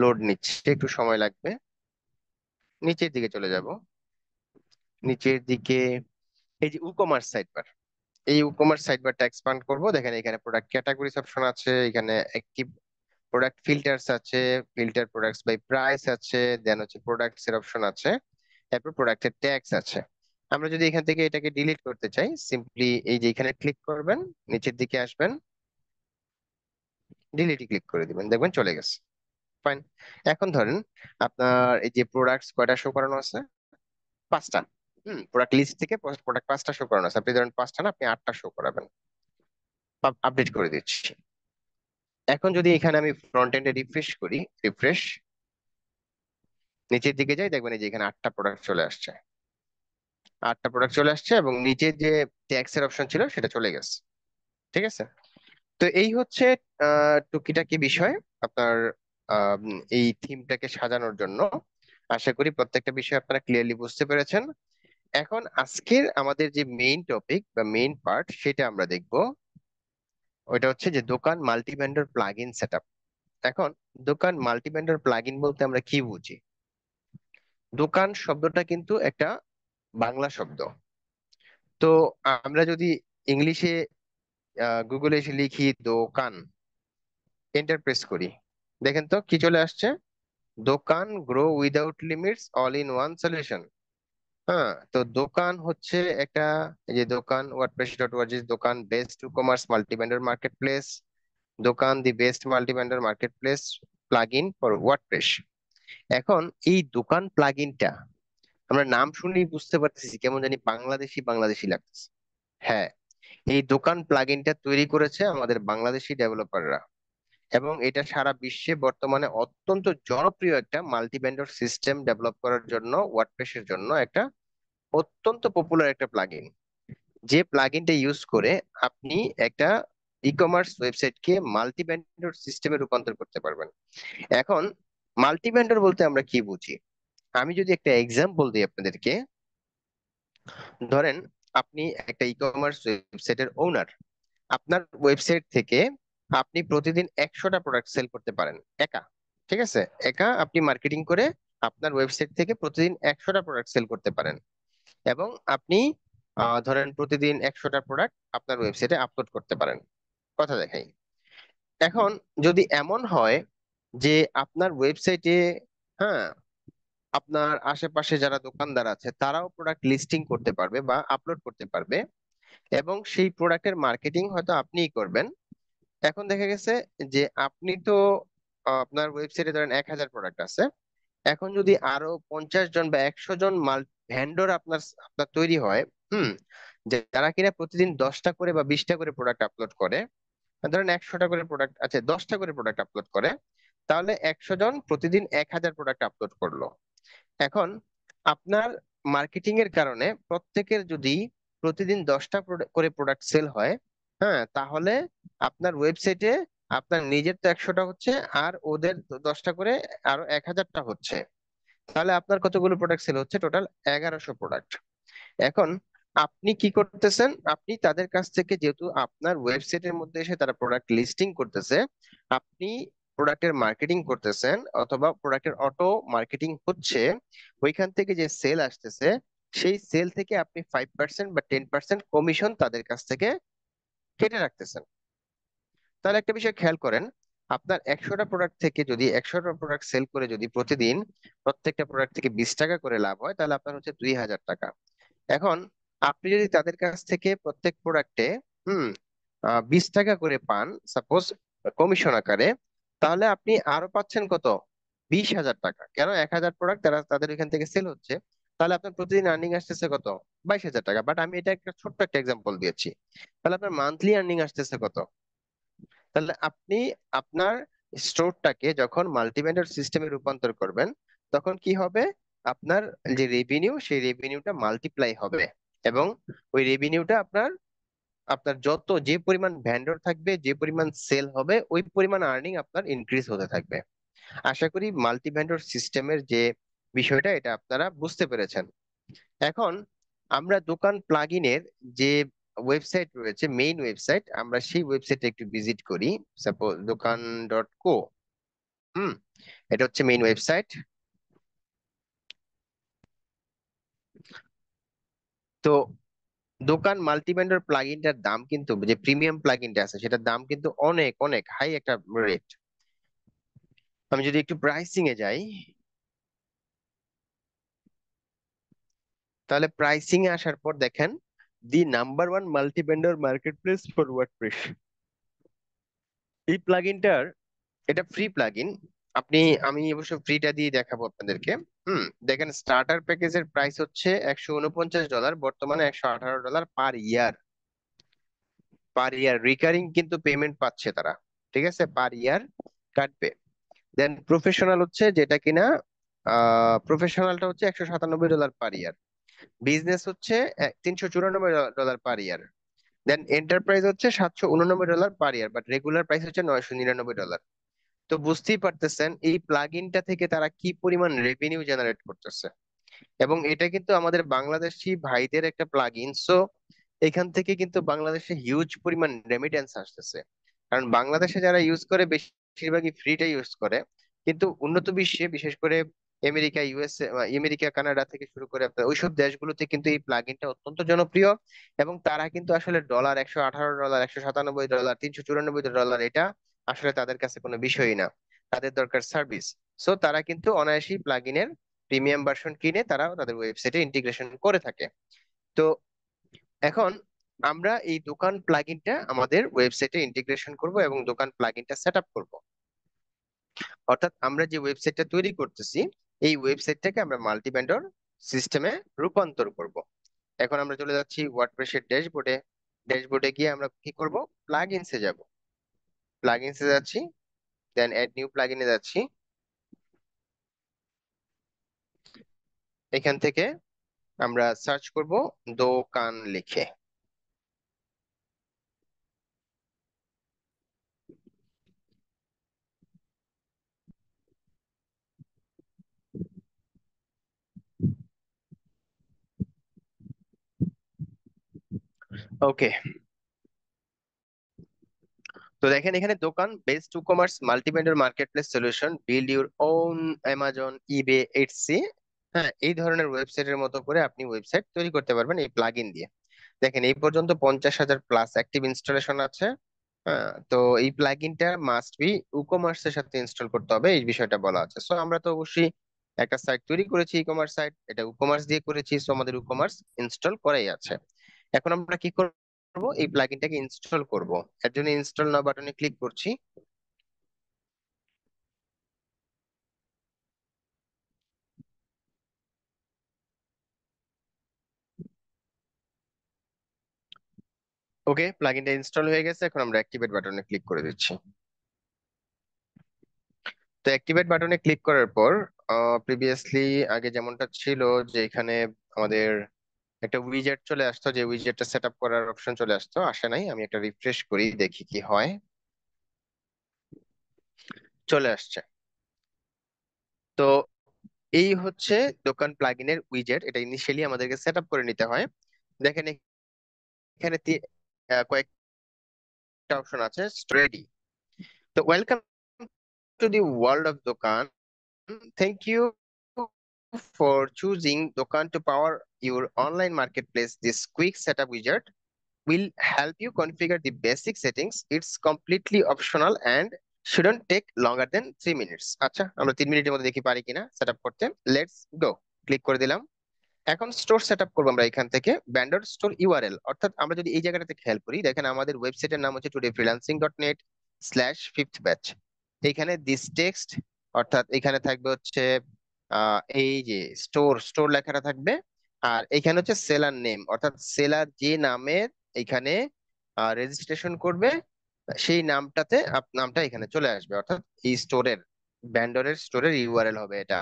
লোড নিচ্ছে একটু সময় লাগবে নিচের দিকে চলে যাব নিচের দিকে এই যে উকমার্স সাইটবার এই কমার্স সাইট বারটা এক্সপান্ড করব দেখেন এখানে প্রোডাক্ট ক্যাটাগরিজ অপশন আছে এখানে অ্যাক্টিভ প্রোডাক্ট ফিল্টারস আছে ফিল্টার প্রোডাক্টস বাই প্রাইস আছে দেন হচ্ছে প্রোডাক্টস এর অপশন আছে তারপর প্রোডাক্টের ট্যাক্স আছে আমরা যদি এখান থেকে এটাকে ডিলিট করতে চাই সিম্পলি এই যে এখানে ক্লিক করবেন নিচের দিকে আসবেন ডিলিটই ক্লিক করে দিবেন দেখবেন চলে গেছে ফাইন এখন ধরেন আপনার এই যে প্রোডাক্টস কয়টা শো করানো আছে পাঁচটা হুম প্রোডাক্ট লিস্ট থেকে প্রোডাক্ট পাঁচটা শো করানো আপনি ধরেন পাঁচটা না আপনি আটটা শো করাবেন আপডেট করে দিচ্ছি এখন যদি এখানে আমি ফ্রন্ট এন্ডে রিফ্রেশ করি রিফ্রেশ নিচের দিকে যাই দেখবেন এই যে এখানে আটটা প্রোডাক্ট চলে আসছে আটটা প্রোডাক্ট চলে আসছে এবং নিচে যে এর অপশন ছিল সেটা চলে গেছে ঠিক আছে তো এই হচ্ছে টুকিটাকি বিষয় আপনার এই থিমটাকে সাজানোর জন্য আশা করি প্রত্যেকটা বিষয় আপনারা ক্লিয়ারলি বুঝতে পেরেছেন এখন আজকের আমাদের যে মেইন টপিক বা মেইন পার্ট সেটা আমরা দেখব ওইটা হচ্ছে যে দোকান মাল্টিভেন্ডর প্লাগ ইন এখন দোকান মাল্টিভেন্ডর প্লাগ বলতে আমরা কি বুঝি দোকান শব্দটা কিন্তু একটা বাংলা শব্দ তো আমরা যদি ইংলিশে গুগলে এসে লিখি দোকান এন্টারপ্রেস করি দেখেন তো কি চলে আসছে Dokan grow without limits all in one solution হ্যাঁ তো দোকান হচ্ছে একটা যে দোকান WordPress dot org Dokan best WooCommerce multivendor marketplace Dokan the best multivendor marketplace plugin for WordPress এখন এই দোকান প্লাগ ইনটা আমরা নাম শুনেই বুঝতে পারতেছি কেমন জানি বাংলাদেশি বাংলাদেশি লাগতেছে হ্যাঁ এই দোকান প্লাগ ইনটা তৈরি করেছে আমাদের বাংলাদেশি ডেভেলপাররা এবং এটা সারা বিশ্বে বর্তমানে অত্যন্ত জনপ্রিয় একটা মাল্টি ভেন্ডর সিস্টেম ডেভেলপ করার জন্য ওয়ার্ডপ্রেসের জন্য একটা অত্যন্ত পপুলার একটা প্লাগ যে প্লাগ ইউজ করে আপনি একটা ই কমার্স ওয়েবসাইটকে মাল্টি ভেন্ডর সিস্টেমে রূপান্তর করতে পারবেন এখন মাল্টি ভেন্ডর বলতে আমরা কি বুঝি আমি যদি একটা এক্সাম্পল দিই আপনাদেরকে ধরেন আপনি একটা ই কমার্স ওয়েবসাইটের ওনার আপনার ওয়েবসাইট থেকে আপনি প্রতিদিন একশোটা প্রোডাক্ট সেল করতে পারেন একা ঠিক আছে একা আপনি মার্কেটিং করে আপনার ওয়েবসাইট থেকে প্রতিদিন একশোটা প্রোডাক্ট সেল করতে পারেন এবং আপনি ধরেন প্রতিদিন একশোটা প্রোডাক্ট আপনার ওয়েবসাইটে আপলোড করতে পারেন কথা দেখাই এখন যদি এমন হয় যে আপনার ওয়েবসাইটে হ্যাঁ আপনার আশেপাশে যারা দোকানদার আছে তারাও প্রোডাক্ট লিস্টিং করতে পারবে বা আপলোড করতে পারবে এবং সেই প্রোডাক্টের মার্কেটিং হয়তো আপনিই করবেন এখন দেখা গেছে যে আপনি তো আপনার ওয়েবসাইটে ধরেন এক হাজার প্রোডাক্ট আছে এখন যদি আরো পঞ্চাশ জন বা একশো জন মাল ভ্যান্ডর আপনার আপনার তৈরি হয় হুম যারা কিনা প্রতিদিন দশটা করে বা বিশটা করে প্রোডাক্ট আপলোড করে ধরেন একশোটা করে প্রোডাক্ট আছে আচ্ছা, দশটা করে প্রোডাক্ট আপলোড করে তাহলে একশো জন প্রতিদিন এক হাজার প্রোডাক্ট আপলোড করলো এখন আপনার মার্কেটিং এর কারণে প্রত্যেকের যদি প্রতিদিন দশটা করে প্রোডাক্ট সেল হয় হ্যাঁ তাহলে আপনার ওয়েবসাইটে আপনার নিজের তো একশোটা হচ্ছে আর ওদের দশটা করে আরো এক হাজারটা হচ্ছে তাহলে আপনার কতগুলো প্রোডাক্ট সেল হচ্ছে টোটাল এগারোশো প্রোডাক্ট এখন আপনি কি করতেছেন আপনি তাদের কাছ থেকে যেহেতু আপনার ওয়েবসাইটের মধ্যে এসে তারা প্রোডাক্ট লিস্টিং করতেছে আপনি প্রোডাক্টের মার্কেটিং করতেছেন অথবা প্রোডাক্টের অটো মার্কেটিং হচ্ছে ওইখান থেকে যে সেল আসতেছে সেই সেল থেকে আপনি ফাইভ পার্সেন্ট বা টেন পার্সেন্ট কমিশন তাদের কাছ থেকে কেটে রাখতেছেন তাহলে একটা বিষয় খেয়াল করেন আপনার একশোটা প্রোডাক্ট থেকে যদি একশোটা প্রোডাক্ট সেল করে যদি প্রতিদিন প্রত্যেকটা প্রোডাক্ট থেকে বিশ টাকা করে লাভ হয় তাহলে আপনার হচ্ছে দুই হাজার টাকা এখন আপনি যদি তাদের কাছ থেকে প্রত্যেক প্রোডাক্টে হম বিশ টাকা করে পান সাপোজ কমিশন আকারে তাহলে আপনি আরো পাচ্ছেন কত বিশ হাজার টাকা কেন এক হাজার প্রোডাক্ট তারা তাদের ওইখান থেকে সেল হচ্ছে তাহলে আপনার প্রতিদিন আর্নিং আসতেছে কত বাইশ হাজার টাকা বাট আমি এটা একটা ছোট্ট একটা এক্সাম্পল দিয়েছি তাহলে আপনার মান্থলি আর্নিং আসতেছে কত তাহলে আপনি আপনার স্টোরটাকে যখন মাল্টিভেন্ডার সিস্টেমে রূপান্তর করবেন তখন কি হবে আপনার যে রেভিনিউ সেই রেভিনিউটা মাল্টিপ্লাই হবে এবং ওই রেভিনিউটা আপনার আপনার যত যে পরিমাণ ভ্যান্ডর থাকবে যে পরিমাণ সেল হবে ওই পরিমাণ আর্নিং আপনার ইনক্রিজ হতে থাকবে আশা করি মাল্টি সিস্টেমের যে বিষয়টা এটা আপনারা বুঝতে পেরেছেন এখন আমরা দোকান প্লাগইনের যে ওয়েবসাইট রয়েছে মেইন ওয়েবসাইট আমরা সেই ওয়েবসাইটে একটু ভিজিট করি সাপোজ দোকান ডট কো হুম এটা হচ্ছে মেইন ওয়েবসাইট তো দোকান প্লাগ ইনটার দাম কিন্তু যে প্রিমিয়াম ইনটা আছে সেটার দাম কিন্তু অনেক অনেক হাই একটা রেট আমি যদি একটু প্রাইসিং এ যাই তাহলে প্রাইসিং এ আসার পর দেখেন the number one multi vendor marketplace for press এই প্লাগইনটার এটা ফ্রি প্লাগইন আপনি আমি অবশ্য ফ্রিটা দিয়ে দেখাবো আপনাদেরকে হুম দেখেন স্টার্টার প্যাকেজের প্রাইস হচ্ছে একশো উনপঞ্চাশ ডলার বর্তমানে একশো আঠারো dollar per year per year recurring কিন্তু পেমেন্ট পাচ্ছে তারা ঠিক আছে পার ইয়ার কাটবে দেন প্রফেশনাল হচ্ছে যেটা কিনা প্রফেশনালটা হচ্ছে একশো সাতানব্বই ডলার পার ইয়ার বিজনেস হচ্ছে তিনশো চুরানব্বই ডলার পার ইয়ার দেন এন্টারপ্রাইজ হচ্ছে সাতশো উননব্বই dollar per year but regular price হচ্ছে নয়শো নিরানব্বই ডলার তো বুঝতেই পারতেছেন এই প্লাগ ইনটা থেকে তারা কি পরিমাণ রেভিনিউ জেনারেট করতেছে এবং এটা কিন্তু আমাদের বাংলাদেশি ভাইদের একটা প্লাগ ইন সো এখান থেকে কিন্তু বাংলাদেশে হিউজ পরিমাণ রেমিটেন্স আসতেছে কারণ বাংলাদেশে যারা ইউজ করে বেশিরভাগই ফ্রিটা ইউজ করে কিন্তু উন্নত বিশ্বে বিশেষ করে আমেরিকা ইউএসএ আমেরিকা কানাডা থেকে শুরু করে আপনার ওইসব দেশগুলোতে কিন্তু এই প্লাগ ইনটা অত্যন্ত জনপ্রিয় এবং তারা কিন্তু আসলে ডলার একশো আঠারো ডলার একশো সাতানব্বই ডলার তিনশো চুরানব্বই ডলার এটা আসলে তাদের কাছে কোনো বিষয়ই না তাদের দরকার সার্ভিস সো তারা কিন্তু অনায়াসী প্লাগ ইনের প্রিমিয়াম ভার্সন কিনে তারা তাদের ওয়েবসাইটে ইন্টিগ্রেশন করে থাকে তো এখন আমরা এই দোকান প্লাগইনটা আমাদের ওয়েবসাইটে ইন্টিগ্রেশন করব এবং দোকান প্লাগইনটা সেট আপ করবো অর্থাৎ আমরা যে ওয়েবসাইটটা তৈরি করতেছি এই ওয়েবসাইটটাকে আমরা মাল্টি ভেন্ডর সিস্টেমে রূপান্তর করব। এখন আমরা চলে যাচ্ছি ওয়ার্ডপ্রেসের ড্যাশবোর্ডে ড্যাশবোর্ডে গিয়ে আমরা কি করব প্লাগইনসে যাব প্লাগইনসে যাচ্ছি দেন অ্যাড নিউ প্লাগইনে যাচ্ছি এখান থেকে আমরা সার্চ করব দোকান লিখে ওকে তো দেখেন এখানে Dokan best WooCommerce multivendor marketplace solution build your own Amazon eBay Etsy হ্যাঁ এই ধরনের ওয়েবসাইটের মতো করে আপনি ওয়েবসাইট তৈরি করতে পারবেন এই প্লাগ দিয়ে দেখেন এই পর্যন্ত পঞ্চাশ হাজার প্লাস অ্যাক্টিভ ইনস্টলেশন আছে হ্যাঁ, তো এই প্লাগ ইনটা মাস্ট বি ই-কমার্স এর সাথে ইনস্টল করতে হবে এই বিষয়টা বলা আছে সো আমরা তো অবশ্যই একটা সাইট তৈরি করেছি ই কমার্স সাইট এটা ই-কমার্স দিয়ে করেছি সো আমাদের ই-কমার্স ইনস্টল করাই আছে এখন আমরা কি করব এই প্লাগইনটাকে ইনস্টল করব এর জন্য ইনস্টল নাও বাটনে ক্লিক করছি ওকে প্লাগইনটা ইনস্টল হয়ে গেছে এখন আমরা অ্যাক্টিভেট বাটনে ক্লিক করে দিচ্ছি তো অ্যাক্টিভেট বাটনে ক্লিক করার পর প্রিভিয়াসলি আগে যেমনটা ছিল যে এখানে আমাদের একটা উইজেট চলে আসতো যে উইজেটটা সেট আপ করার অপশন চলে আসতো আসে নাই আমি একটা রিফ্রেশ করি দেখি কি হয় চলে আসছে তো এই হচ্ছে দোকান প্লাগইনের উইজেট এটা ইনিশিয়ালি আমাদেরকে সেট আপ করে নিতে হয় দেখেন এখানে কয়েকটা অপশন আছে স্ট্রেডি তো welcome to the world of Dokan thank you for choosing Dokan to power your online marketplace. This quick setup wizard will help you configure the basic settings. It's completely optional and shouldn't take longer than three minutes আচ্ছা আমরা 3 মিনিটের মধ্যে দেখি পারি কিনা setup করতে let's go click করে দিলাম এখন স্টোর সেটআপ করব আমরা এখান থেকে ব্যান্ডার স্টোর ইউআরএল অর্থাৎ আমরা যদি এই জায়গাটাতে খেয়াল করি দেখেন আমাদের ওয়েবসাইটের নাম হচ্ছে todayfreelancing.net/5th batch এখানে দিস টেক্সট অর্থাৎ এখানে থাকবে হচ্ছে এই যে স্টোর স্টোর লেখাটা থাকবে আর এখানে হচ্ছে সেলার নেম অর্থাৎ সেলার যে নামের এখানে রেজিস্ট্রেশন করবে সেই নামটাতে নামটা এখানে চলে আসবে অর্থাৎ এই স্টোরের ভ্যান্ডরের স্টোরের ইউআরএল হবে এটা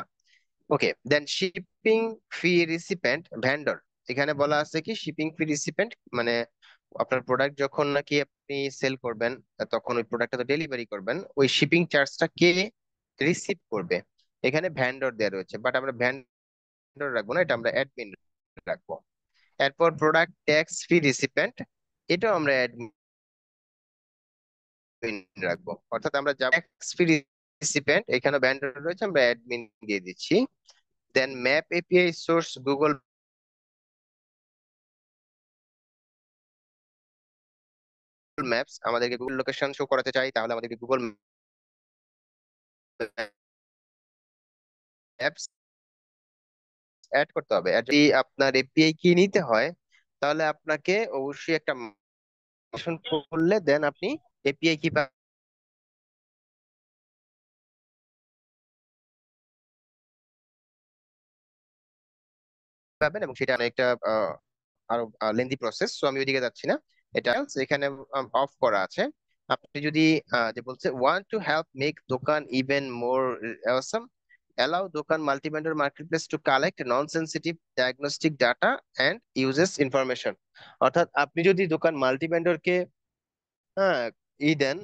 okay then shipping fee recipient vendor এখানে বলা আছে কি শিপিং ফি রিসিপেন্ট মানে আপনার প্রোডাক্ট যখন নাকি আপনি সেল করবেন তখন ওই প্রোডাক্টটা তো ডেলিভারি করবেন ওই শিপিং চার্জটা কে রিসিভ করবে এখানে ভ্যান্ডর দেওয়া রয়েছে বাট আমরা ভ্যান্ডর রাখবো না এটা আমরা অ্যাডমিন রাখবো এরপর প্রোডাক্ট ট্যাক্স ফ্রি রিসিপেন্ট এটাও আমরা অ্যাডমিন রাখবো অর্থাৎ আমরা যা ট্যাক্স ফ্রি রিসিপেন্ট এখানে ভ্যান্ডর রয়েছে আমরা অ্যাডমিন দিয়ে দিচ্ছি then map API source Google maps আমাদেরকে গুগল লোকেশন শো করাতে চাই তাহলে আমাদেরকে গুগল অ্যাপস অ্যাড করতে হবে যদি আপনার এপিআই কি নিতে হয় তাহলে আপনাকে অবশ্যই একটা করলে দেন আপনি এপিআই কি পাবেন এবং সেটা একটা আরো লেন্দি প্রসেস সো আমি ওইদিকে যাচ্ছি না এটা এখানে অফ করা আছে আপনি যদি যে বলছে want to help make Dokan even more awesome allow Dokkan Multi-Vendor Marketplace to collect non-sensitive diagnostic data and uses information. অর্থাৎ আপনি যদি দোকান মাল্টি ভেন্ডরকে হ্যাঁ ই দেন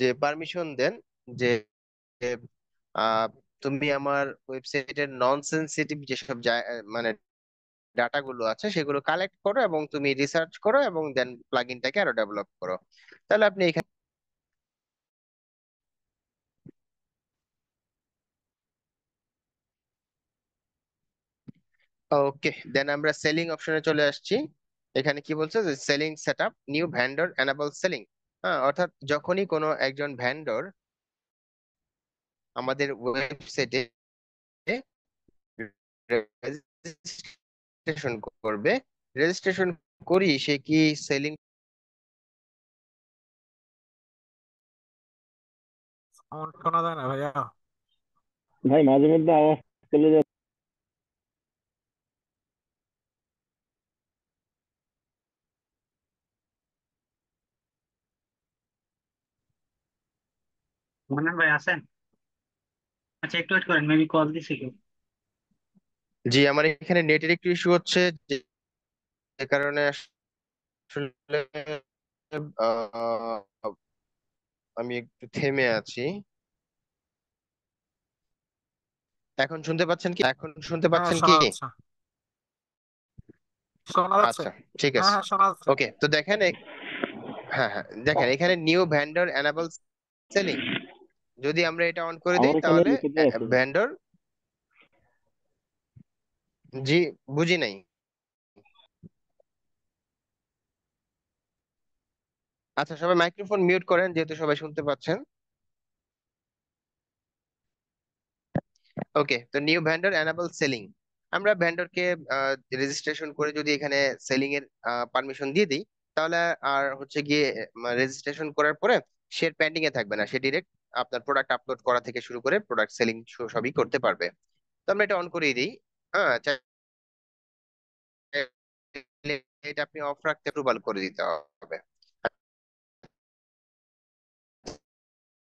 যে পারমিশন দেন যে তুমি আমার ওয়েবসাইটের নন সেন্সিটিভ যেসব মানে ডাটাগুলো আছে সেগুলো কালেক্ট করো এবং তুমি রিসার্চ করো এবং দেন প্লাগইনটাকে আরো ডেভেলপ করো তাহলে আপনি এখানে ওকে দেন আমরা সেলিং অপশনে চলে আসছি এখানে কি বলছে যে selling set up new vendor enable selling হ্যাঁ অর্থাৎ যখনই কোনো একজন ভ্যান্ডর আমাদের ওয়েবসাইটে রেজিস্ট্রেশন করবে রেজিস্ট্রেশন করি সে কি সেলিং সাউন্ড শোনা যায় না ভাইয়া ভাই মাঝে মধ্যে আওয়াজ চলে মান্নান ভাই আছেন আচ্ছা একটু ওয়েট করেন মেবি কল দিছে কেউ জি আমার এখানে নেটের একটু ইস্যু হচ্ছে যে কারণে আসলে আমি একটু থেমে আছি এখন শুনতে পাচ্ছেন কি এখন শুনতে হ্যাঁ, পাচ্ছেন কি শোনা যাচ্ছে আচ্ছা ঠিক আছে হ্যাঁ, হ্যাঁ শোনা যাচ্ছে ওকে তো দেখেন হ্যাঁ হ্যাঁ দেখেন এখানে নিউ ভ্যান্ডার এনাবল সেলিং যদি আমরা এটা অন করে দিই তাহলে ভেন্ডর জি বুঝি নাই আচ্ছা সবাই মাইক্রোফোন মিউট করেন যেহেতু সবাই শুনতে পাচ্ছেন ওকে তো নিউ ভেন্ডর এনাবল সেলিং আমরা ভেন্ডরকে রেজিস্ট্রেশন করে যদি এখানে সেলিং এর পারমিশন দিয়ে দিই তাহলে আর হচ্ছে গিয়ে রেজিস্ট্রেশন করার পরে সে পেন্ডিং এ থাকবে না সে ডিরেক্ট আপনার প্রোডাক্ট আপলোড করা থেকে শুরু করে প্রোডাক্ট সেলিং সবই করতে পারবে তো আমরা এটা অন করিয়ে দিই হ্যাঁ এটা আপনি অফ রাখতে প্রুভাল করে দিতে হবে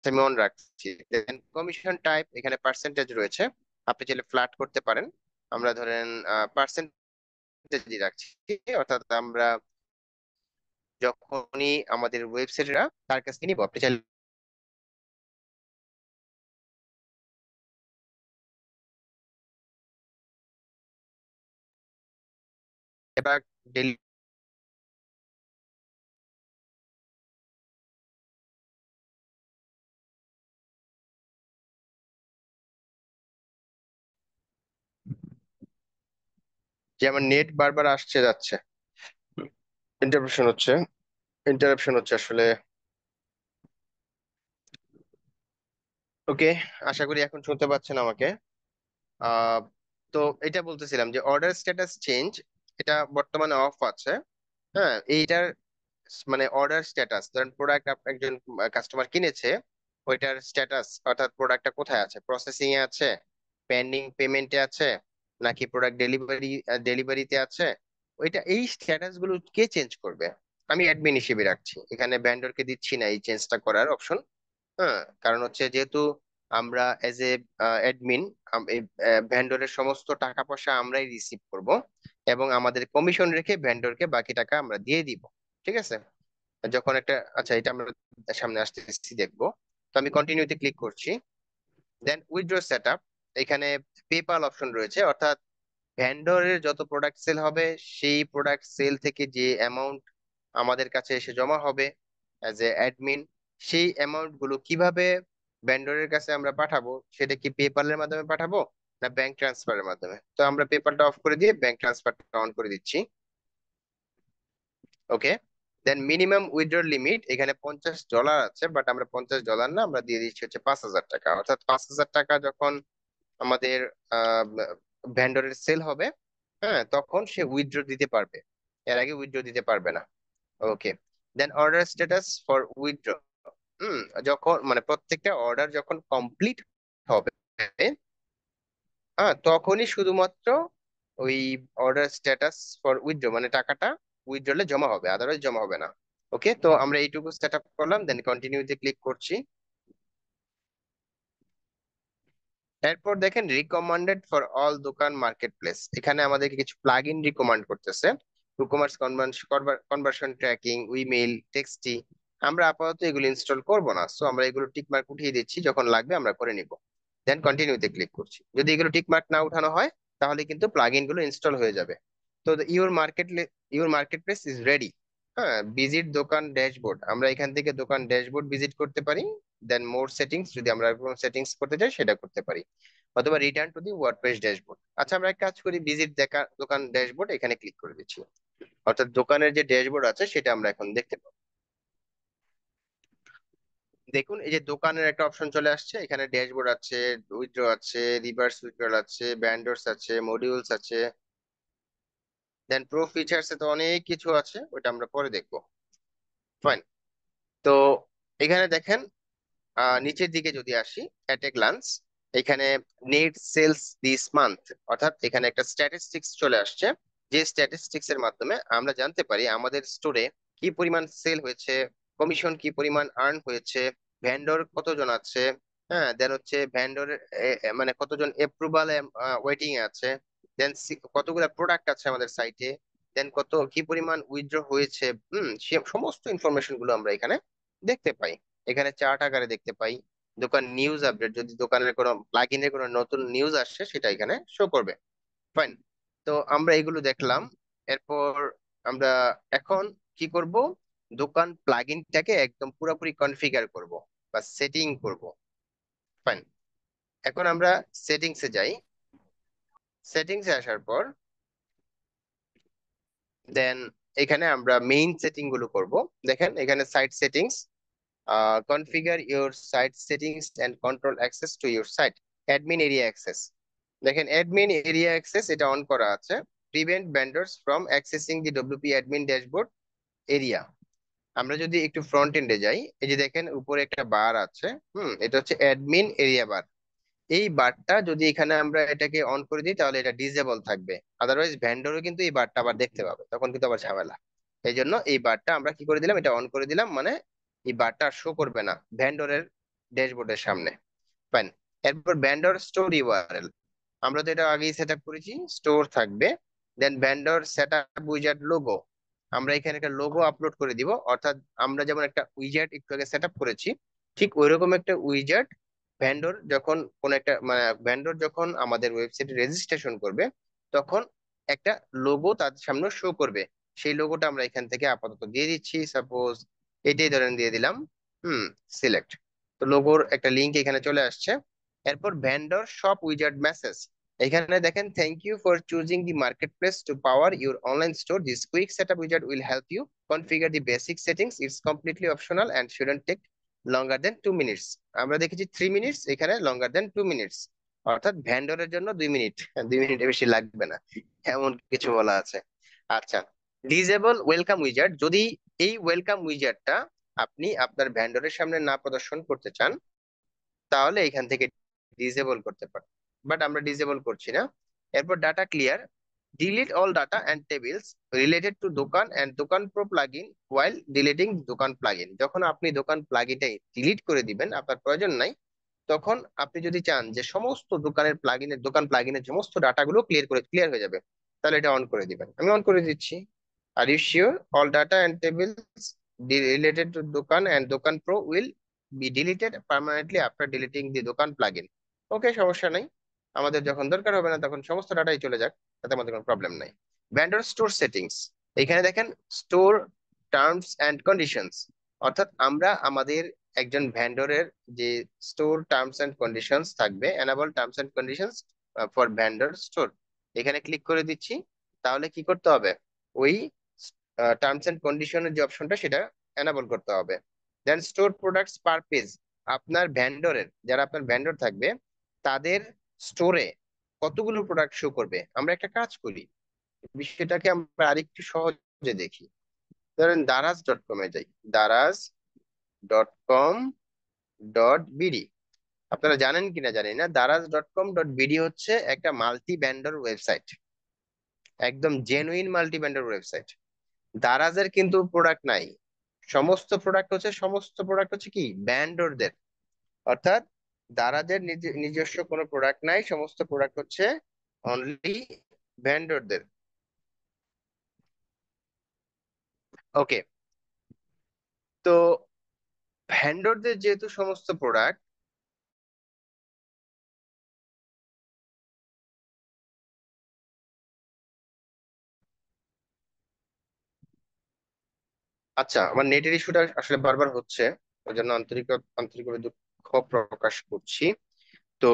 আমি অন রাখছি কমিশন টাইপ এখানে পার্সেন্টেজ রয়েছে আপনি চাইলে ফ্ল্যাট করতে পারেন আমরা ধরেন পার্সেন্টেজ রাখছি অর্থাৎ আমরা যখনই আমাদের ওয়েবসাইটরা তার কাছে নিব আপনি চাইলে সেটা ডেলি যে আমার নেট বারবার আসছে যাচ্ছে ইন্টারপশন হচ্ছে ইন্টারপশন হচ্ছে আসলে ওকে আশা করি এখন শুনতে পাচ্ছেন আমাকে তো এটা বলতেছিলাম যে অর্ডার স্ট্যাটাস চেঞ্জ এটা বর্তমানে অফ আছে হ্যাঁ এইটার মানে অর্ডার স্ট্যাটাস ধরেন প্রোডাক্ট একজন কাস্টমার কিনেছে ওইটার স্ট্যাটাস অর্থাৎ প্রোডাক্টটা কোথায় আছে প্রসেসিং এ আছে পেন্ডিং পেমেন্টে আছে নাকি প্রোডাক্ট ডেলিভারি ডেলিভারিতে আছে ওইটা এই স্ট্যাটাস গুলো কে চেঞ্জ করবে আমি অ্যাডমিন হিসেবে রাখছি এখানে ভ্যান্ডরকে দিচ্ছি না এই চেঞ্জটা করার অপশন হ্যাঁ কারণ হচ্ছে যেহেতু আমরা এজ এ অ্যাডমিন ভ্যান্ডরের সমস্ত টাকা পয়সা আমরাই রিসিভ করব এবং আমাদের কমিশন রেখে ভেন্ডরকে বাকি টাকা আমরা দিয়ে দিব ঠিক আছে যখন একটা আচ্ছা এটা আমরা সামনে আসতেছি দেখবো তো আমি কন্টিনিউতে ক্লিক করছি দেন উইথড্র সেট আপ এখানে পেপাল অপশন রয়েছে অর্থাৎ ভেন্ডরের যত প্রোডাক্ট সেল হবে সেই প্রোডাক্ট সেল থেকে যে অ্যামাউন্ট আমাদের কাছে এসে জমা হবে অ্যাজ এ অ্যাডমিন সেই অ্যামাউন্ট গুলো কিভাবে ভেন্ডরের কাছে আমরা পাঠাবো সেটা কি পেপালের মাধ্যমে পাঠাবো না ব্যাংক ট্রান্সফারের মাধ্যমে তো আমরা পেপারটা অফ করে দিয়ে ব্যাংক ট্রান্সফারটা অন করে দিচ্ছি okay then minimum withdraw limit এখানে পঞ্চাশ ডলার আছে বাট আমরা পঞ্চাশ ডলার না আমরা দিয়ে দিচ্ছি হচ্ছে পাঁচ হাজার টাকা অর্থাৎ পাঁচ হাজার টাকা যখন আমাদের ভ্যান্ডরের সেল হবে হ্যাঁ তখন সে উইথড্র দিতে পারবে এর আগে উইথড্র দিতে পারবে না okay then order status for withdraw hmm যখন মানে প্রত্যেকটা অর্ডার যখন কমপ্লিট হবে হ্যাঁ তখনই শুধুমাত্র ওই অর্ডার স্ট্যাটাস ফর উইথড্র মানে টাকাটা উইথড্রলে জমা হবে আদারওয়াইজ জমা হবে না ওকে তো আমরা এইটুকু সেট আপ করলাম দেন কন্টিনিউতে ক্লিক করছি এরপর দেখেন recommended for all Dokan marketplace এখানে আমাদেরকে কিছু প্লাগ ইন রিকমান্ড করতেছে কুকমার্স কনভার্সন ট্র্যাকিং উইমেল টেক্সটি আমরা আপাতত এগুলো ইনস্টল করবো না সো আমরা এগুলো টিকমার্ক উঠিয়ে দিচ্ছি যখন লাগবে আমরা করে নিব দেন কন্টিনিউতে ক্লিক করছি যদি এগুলো টিক মার্ক না উঠানো হয় তাহলে কিন্তু প্লাগ গুলো ইনস্টল হয়ে যাবে তো your market your marketplace is ready হ্যাঁ ভিজিট দোকান ড্যাশবোর্ড আমরা এখান থেকে দোকান ড্যাশবোর্ড ভিজিট করতে পারি দেন মোর সেটিংস যদি আমরা কোনো সেটিংস করতে চাই সেটা করতে পারি অথবা return to the WordPress dashboard আচ্ছা আমরা এক কাজ করি ভিজিট দেখা দোকান ড্যাশবোর্ড এখানে ক্লিক করে দিচ্ছি অর্থাৎ দোকানের যে ড্যাশবোর্ড আছে সেটা আমরা এখন দেখতে পাবো দেখুন এই যে দোকানের একটা অপশন চলে আসছে এখানে ড্যাশবোর্ড আছে উইথড্র আছে রিভার্স উইথড্রল আছে ব্যান্ডোর্স আছে মডিউলস আছে দেন প্রো ফিচার্স তো অনেক কিছু আছে ওটা আমরা পরে দেখব ফাইন তো এখানে দেখেন নিচের দিকে যদি আসি অ্যাট এ গ্লান্স এখানে নেট সেলস দিস মান্থ অর্থাৎ এখানে একটা স্ট্যাটিস্টিক্স চলে আসছে যে স্ট্যাটিস্টিক্স এর মাধ্যমে আমরা জানতে পারি আমাদের স্টোরে কি পরিমাণ সেল হয়েছে কমিশন কি পরিমাণ আর্ন হয়েছে ভ্যান্ডর কতজন আছে হ্যাঁ দেন হচ্ছে ভ্যান্ডর মানে কতজন অ্যাপ্রুভাল ওয়েটিং আছে দেন কতগুলো প্রোডাক্ট আছে আমাদের সাইটে দেন কত কি পরিমাণ উইথড্র হয়েছে হুম সে সমস্ত ইনফরমেশন গুলো আমরা এখানে দেখতে পাই এখানে চার্ট আকারে দেখতে পাই দোকান নিউজ আপডেট যদি দোকানের কোনো প্লাগ ইনের কোনো নতুন নিউজ আসছে সেটা এখানে শো করবে ফাইন তো আমরা এগুলো দেখলাম এরপর আমরা এখন কি করব দোকান প্লাগইনটাকে একদম পুরোপুরি কনফিগার করব বা সেটিং করব ফাইন এখন আমরা সেটিংসে যাই সেটিংসে আসার পর দেন এখানে আমরা মেইন সেটিং গুলো করব দেখেন এখানে site settings configure your site settings and control access to your site admin area access দেখেন অ্যাডমিন এরিয়া অ্যাক্সেস এটা অন করা আছে prevent vendors from accessing the WP admin dashboard area আমরা যদি একটু ফ্রন্ট এন্ডে যাই এই যে দেখেন উপরে একটা বার আছে হুম এটা হচ্ছে অ্যাডমিন এরিয়া বার এই বারটা যদি এখানে আমরা এটাকে অন করে দিই তাহলে এটা ডিজেবল থাকবে আদারওয়াইজ ভেন্ডরও কিন্তু এই বারটা আবার দেখতে পাবে তখন কিন্তু আবার ঝামেলা এই জন্য এই বারটা আমরা কি করে দিলাম এটা অন করে দিলাম মানে এই বারটা শো করবে না ভেন্ডরের ড্যাশবোর্ডের সামনে ফাইন এরপর ভ্যান্ডোর স্টোর ইউআরএল আমরা তো এটা আগেই সেট করেছি স্টোর থাকবে then vendor set up wizard logo আমরা এখানে একটা লোগো আপলোড করে দিব অর্থাৎ আমরা যেমন একটা উইজার্ড একটু আগে সেট করেছি ঠিক ওইরকম একটা উইজার্ড ভ্যান্ডর যখন কোন একটা মানে ভ্যান্ডর যখন আমাদের ওয়েবসাইটে রেজিস্ট্রেশন করবে তখন একটা লোগো তার সামনে শো করবে সেই লোগোটা আমরা এখান থেকে আপাতত দিয়ে দিচ্ছি সাপোজ এটাই ধরেন দিয়ে দিলাম হুম সিলেক্ট তো লোগোর একটা লিঙ্ক এখানে চলে আসছে এরপর ভ্যান্ডর শপ উইজার্ড মেসেজ এখানে দেখেন thank you for choosing the marketplace to power your online store this quick set up wizard will help you configure the basic settings it's completely optional and shouldn't take longer than two minutes আমরা দেখেছি three minutes এখানে লঙ্গার than two minutes অর্থাৎ ভ্যান্ডরের জন্য দুই minute দুই মিনিটের বেশি লাগবে না এমন কিছু বলা আছে আচ্ছা ডিজেবল ওয়েলকাম উইজার্ড যদি এই ওয়েলকাম উইজার্ডটা আপনি আপনার ভ্যান্ডরের সামনে না প্রদর্শন করতে চান তাহলে এখান থেকে ডিজেবল করতে পারেন বাট আমরা ডিসেবল করছি না এরপর data clear delete all data and tables related to Dokan and Dokan pro plugin while deleting Dokan plug যখন আপনি দোকান প্লাগ ইনটাই ডিলিট করে দিবেন আপনার প্রয়োজন নাই তখন আপনি যদি চান যে সমস্ত দোকানের প্লাগ ইনের দোকান প্লাগ ইনের সমস্ত ডাটাগুলো ক্লিয়ার করে ক্লিয়ার হয়ে যাবে তাহলে এটা অন করে দিবেন আমি অন করে দিচ্ছি are you sure all data and tables related to Dokan and Dokan pro will be deleted permanently after deleting the Dokan plug in ওকে সমস্যা নাই আমাদের যখন দরকার হবে না তখন সমস্ত ডাটাই চলে যাক তাতে আমাদের কোনো প্রবলেম নাই ভ্যান্ডার স্টোর সেটিংস এখানে দেখেন স্টোর টার্মস অ্যান্ড কন্ডিশনস অর্থাৎ আমরা আমাদের একজন ভ্যান্ডরের যে স্টোর টার্মস অ্যান্ড কন্ডিশনস থাকবে enable terms and conditions for vendor store এখানে ক্লিক করে দিচ্ছি তাহলে কি করতে হবে ওই টার্মস অ্যান্ড কন্ডিশনের যে অপশনটা সেটা অ্যানাবল করতে হবে then store products per page আপনার ভ্যান্ডরের যারা আপনার ভ্যান্ডর থাকবে তাদের স্টোরে কতগুলো প্রোডাক্ট শো করবে আমরা একটা কাজ করি বিষয়টাকে আমরা আরেকটু সহজে দেখি ধরেন দারাজ ডট কম এ যাই Daraz dot com dot BD আপনারা জানেন কিনা জানি না Daraz dot com dot BD হচ্ছে একটা মাল্টি ব্যান্ডার ওয়েবসাইট একদম জেনুইন মাল্টি ব্যান্ডার ওয়েবসাইট দারাজের কিন্তু প্রোডাক্ট নাই সমস্ত প্রোডাক্ট হচ্ছে সমস্ত প্রোডাক্ট হচ্ছে কি ব্যান্ডরদের অর্থাৎ দারাদের নিজস্ব কোনো প্রোডাক্ট নাই সমস্ত প্রোডাক্ট হচ্ছে অনলি ভেন্ডরদের ওকে তো ভেন্ডরদের যেহেতু সমস্ত প্রোডাক্ট আচ্ছা আমার নেটের ইস্যুটা আসলে বারবার হচ্ছে ওই জন্য আন্তরিক আন্তরিকভাবে প্রকাশ করছি তো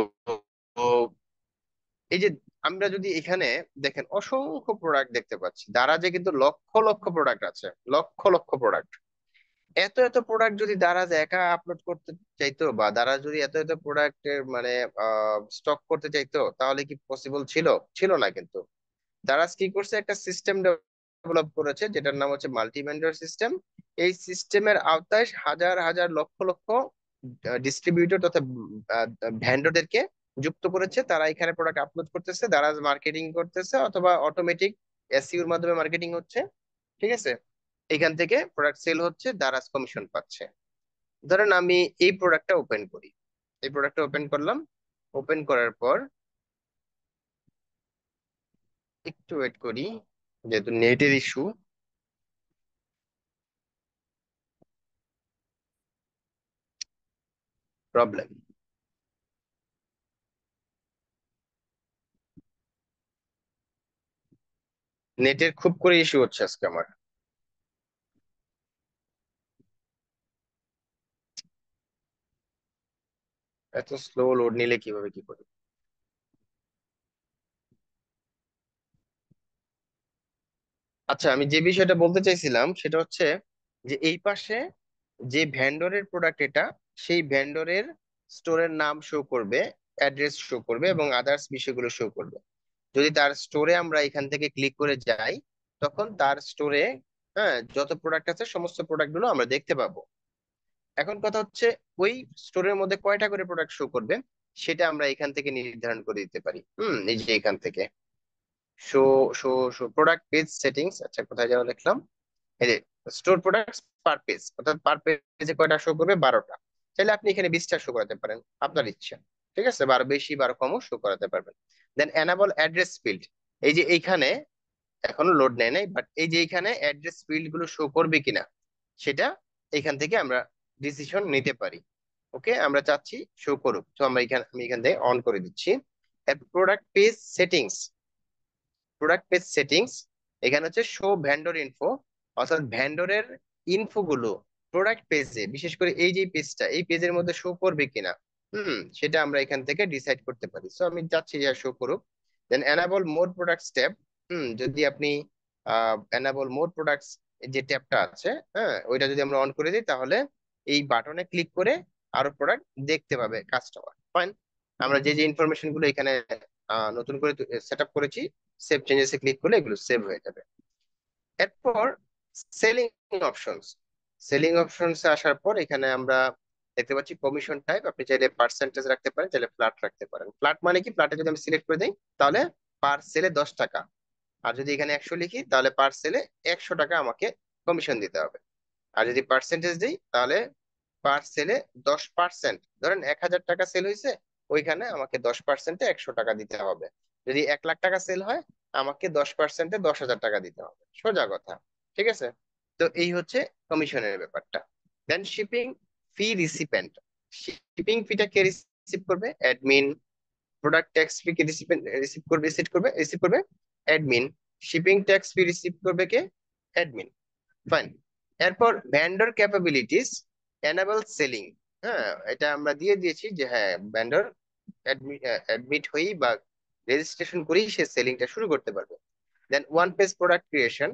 এই যে আমরা যদি এখানে দেখেন অসংখ্য প্রোডাক্ট দেখতে পাচ্ছি দারাজে কিন্তু লক্ষ লক্ষ প্রোডাক্ট আছে লক্ষ লক্ষ প্রোডাক্ট এত এত প্রোডাক্ট যদি দারাজ একা আপলোড করতে চাইতো বা দারাজ যদি এত এত প্রোডাক্টের মানে স্টক করতে চাইতো তাহলে কি পসিবল ছিল ছিল না কিন্তু দারাজ কি করছে একটা সিস্টেম ডেভেলপ করেছে যেটার নাম হচ্ছে মাল্টি সিস্টেম এই সিস্টেমের আওতায় হাজার হাজার লক্ষ লক্ষ ডিস্ট্রিবিউটর তথা ভ্যান্ডরদেরকে যুক্ত করেছে তারা এখানে প্রোডাক্ট আপলোড করতেছে তারা মার্কেটিং করতেছে অথবা অটোমেটিক এসইউর মাধ্যমে মার্কেটিং হচ্ছে ঠিক আছে এখান থেকে প্রোডাক্ট সেল হচ্ছে দারাজ কমিশন পাচ্ছে ধরেন আমি এই প্রোডাক্টটা ওপেন করি এই প্রোডাক্টটা ওপেন করলাম ওপেন করার পর একটু ওয়েট করি যেহেতু নেটের ইস্যু problem. নেটের খুব করে ইস্যু হচ্ছে আজকে আমার এত স্লো লোড নিলে কিভাবে কি করি আচ্ছা আমি যে বিষয়টা বলতে চাইছিলাম সেটা হচ্ছে যে এই পাশে যে ভ্যান্ডরের প্রোডাক্ট এটা সেই ভেন্ডরের স্টোরের নাম শো করবে অ্যাড্রেস শো করবে এবং আদার্স বিষয়গুলো শো করবে যদি তার স্টোরে আমরা এখান থেকে ক্লিক করে যাই তখন তার স্টোরে হ্যাঁ যত প্রোডাক্ট আছে সমস্ত প্রোডাক্টগুলো আমরা দেখতে পাবো এখন কথা হচ্ছে ওই স্টোরের মধ্যে কয়টা করে প্রোডাক্ট শো করবে সেটা আমরা এখান থেকে নির্ধারণ করে দিতে পারি হুম নিজে এখান থেকে show show show product page settings আচ্ছা কোথায় যাওয়া দেখলাম এই যে স্টোর প্রোডাক্টস পার পেজ অর্থাৎ পার পেজে কয়টা শো করবে বারোটা চাইলে আপনি এখানে বিস্তার শো করাতে পারেন আপনার ইচ্ছা ঠিক আছে বারো বেশি বারো কমও শো করাতে পারবেন দেন এনাবল অ্যাড্রেস ফিল্ড এই যে এইখানে এখনো লোড নেয় নাই বাট এই যে এইখানে অ্যাড্রেস ফিল্ড গুলো শো করবে কিনা সেটা এখান থেকে আমরা ডিসিশন নিতে পারি ওকে আমরা চাচ্ছি শো করুক তো আমরা এখানে আমি এখান থেকে অন করে দিচ্ছি product page settings product page settings এখানে হচ্ছে শো ভ্যান্ডর ইনফো অর্থাৎ ভ্যান্ডরের ইনফো গুলো প্রোডাক্ট পেজে বিশেষ করে এই যে পেজটা এই পেজের মধ্যে শো করবে কিনা হুম সেটা আমরা এখান থেকে ডিসাইড করতে পারি সো আমি চাচ্ছি যে শো করুক then enable more product tab hmm যদি আপনি এনাবল মোর প্রোডাক্টস যে ট্যাবটা আছে হ্যাঁ ওইটা যদি আমরা অন করে দিই তাহলে এই বাটনে ক্লিক করে আরো প্রোডাক্ট দেখতে পাবে কাস্টমার ফাইন আমরা যে যে ইনফরমেশন গুলো এখানে নতুন করে সেট আপ করেছি সেভ চেঞ্জেসে ক্লিক করলে এগুলো সেভ হয়ে যাবে এরপর সেলিং অপশনস সেলিং অপশনস আসার পর এখানে আমরা দেখতে পাচ্ছি কমিশন টাইপ আপনি চাইলে পার্সেন্টেজ রাখতে পারেন চাইলে ফ্ল্যাট রাখতে পারেন ফ্ল্যাট মানে কি ফ্ল্যাটে যদি আমি সিলেক্ট করে দিই তাহলে পার সেলে দশ টাকা আর যদি এখানে একশো লিখি তাহলে পার সেলে একশো টাকা আমাকে কমিশন দিতে হবে আর যদি পার্সেন্টেজ দিই তাহলে পার সেলে দশ পার্সেন্ট ধরেন এক হাজার টাকা সেল হয়েছে ওইখানে আমাকে দশ পার্সেন্টে একশো টাকা দিতে হবে যদি এক লাখ টাকা সেল হয় আমাকে দশ পার্সেন্টে দশ হাজার টাকা দিতে হবে সোজা কথা ঠিক আছে তো এই হচ্ছে কমিশনের ব্যাপারটা then shipping fee recipient shipping ফিটা কে রিসিভ করবে অ্যাডমিন প্রোডাক্ট ট্যাক্স ফি কে রিসিপেন্ট রিসিভ করবে রিসিভ করবে রিসিভ করবে admin shipping tax fee receive করবে কে অ্যাডমিন ফাইন এরপর ভেন্ডর ক্যাপাবিলিটিস এনাবল সেলিং হ্যাঁ এটা আমরা দিয়ে দিয়েছি যে হ্যাঁ ভেন্ডর অ্যাডমিট হয়েই বা রেজিস্ট্রেশন করেই সে সেলিংটা শুরু করতে পারবে then one page product creation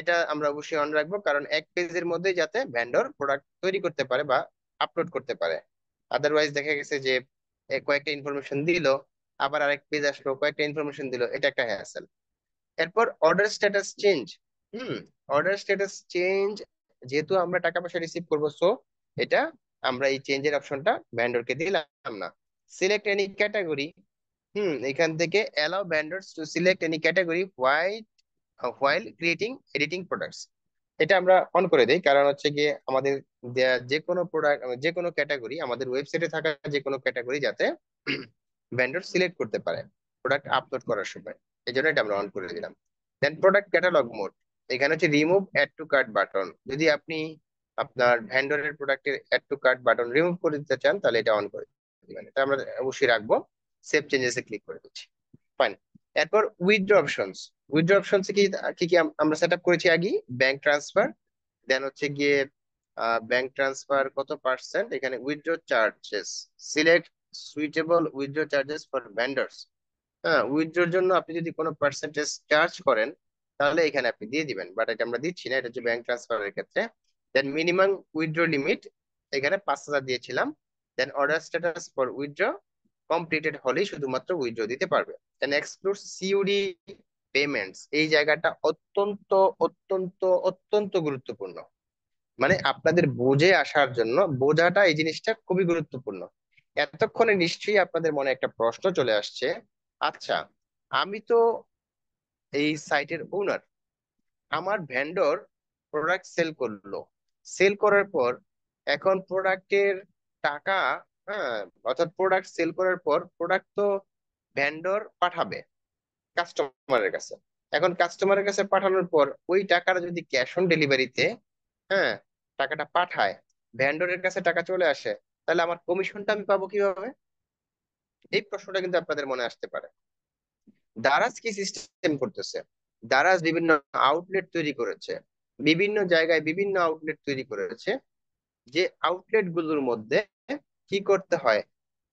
এটা আমরা অবশ্যই অন রাখবো কারণ এক পেজের মধ্যে যাতে ভ্যান্ডর প্রোডাক্ট তৈরি করতে পারে বা আপলোড করতে পারে আদারওয়াইজ দেখা গেছে যে কয়েকটা ইনফরমেশন দিল আবার আরেক পেজ আসলো কয়েকটা ইনফরমেশন দিল এটা একটা হ্যাসেল এরপর order status change hmm order status change যেহেতু আমরা টাকা পয়সা রিসিভ করবো সো এটা আমরা এই চেঞ্জের অপশনটা ভ্যান্ডরকে দিলাম না সিলেক্ট এনি ক্যাটাগরি হুম এখান থেকে allow vendors to select any category white while creating editing products এটা আমরা অন করে দেই কারণ হচ্ছে গিয়ে আমাদের যে কোনো প্রোডাক্ট যে কোনো ক্যাটাগরি আমাদের ওয়েবসাইটে থাকা যে কোনো ক্যাটাগরি যাতে ভেন্ডর সিলেক্ট করতে পারে প্রোডাক্ট আপলোড করার সময় এই জন্য এটা আমরা অন করে দিলাম দেন প্রোডাক্ট ক্যাটালগ মোড এখানে হচ্ছে remove add to cart button যদি আপনি আপনার ভ্যান্ডরের প্রোডাক্টের add to cart button remove করে দিতে চান তাহলে এটা অন করে দিবেন এটা আমরা অবশ্যই রাখবো সেভ চেঞ্জেসে ক্লিক করে দিচ্ছি ফাইন এরপর উইথড্র অপশনস উইথড্র অপশন কি কি কি আমরা সেট আপ করেছি আগে ব্যাংক ট্রান্সফার দেন হচ্ছে গিয়ে ব্যাংক ট্রান্সফার কত পার্সেন্ট এখানে withdraw charges select suitable withdraw charges for vendors হ্যাঁ উইথড্রর জন্য আপনি যদি কোনো পার্সেন্টেজ চার্জ করেন তাহলে এখানে আপনি দিয়ে দিবেন বাট এটা আমরা দিচ্ছি না এটা হচ্ছে ব্যাংক ট্রান্সফারের ক্ষেত্রে দেন মিনিমাম উইথড্র লিমিট এখানে পাঁচ হাজার দিয়েছিলাম then order status for withdraw completed হলেই শুধুমাত্র উইথড্র দিতে পারবে দেন এক্সক্লুড সিউডি পেমেন্টস এই জায়গাটা অত্যন্ত অত্যন্ত অত্যন্ত গুরুত্বপূর্ণ মানে আপনাদের বোঝে আসার জন্য বোঝাটা এই জিনিসটা খুবই গুরুত্বপূর্ণ এতক্ষণে নিশ্চয়ই আপনাদের মনে একটা প্রশ্ন চলে আসছে আচ্ছা আমি তো এই সাইটের ওনার আমার ভেন্ডর প্রোডাক্ট সেল করলো সেল করার পর এখন প্রোডাক্টের টাকা হ্যাঁ অর্থাৎ প্রোডাক্ট সেল করার পর প্রোডাক্ট তো ভেন্ডর পাঠাবে কাস্টমারের কাছে এখন কাস্টমারের কাছে পাঠানোর পর ওই টাকাটা যদি ক্যাশ অন ডেলিভারিতে হ্যাঁ টাকাটা পাঠায় ভ্যান্ডরের কাছে টাকা চলে আসে তাহলে আমার কমিশনটা আমি পাবো কিভাবে এই প্রশ্নটা কিন্তু আপনাদের মনে আসতে পারে দারাজ কি সিস্টেম করতেছে দারাজ বিভিন্ন আউটলেট তৈরি করেছে বিভিন্ন জায়গায় বিভিন্ন আউটলেট তৈরি করেছে যে আউটলেট গুলোর মধ্যে কি করতে হয়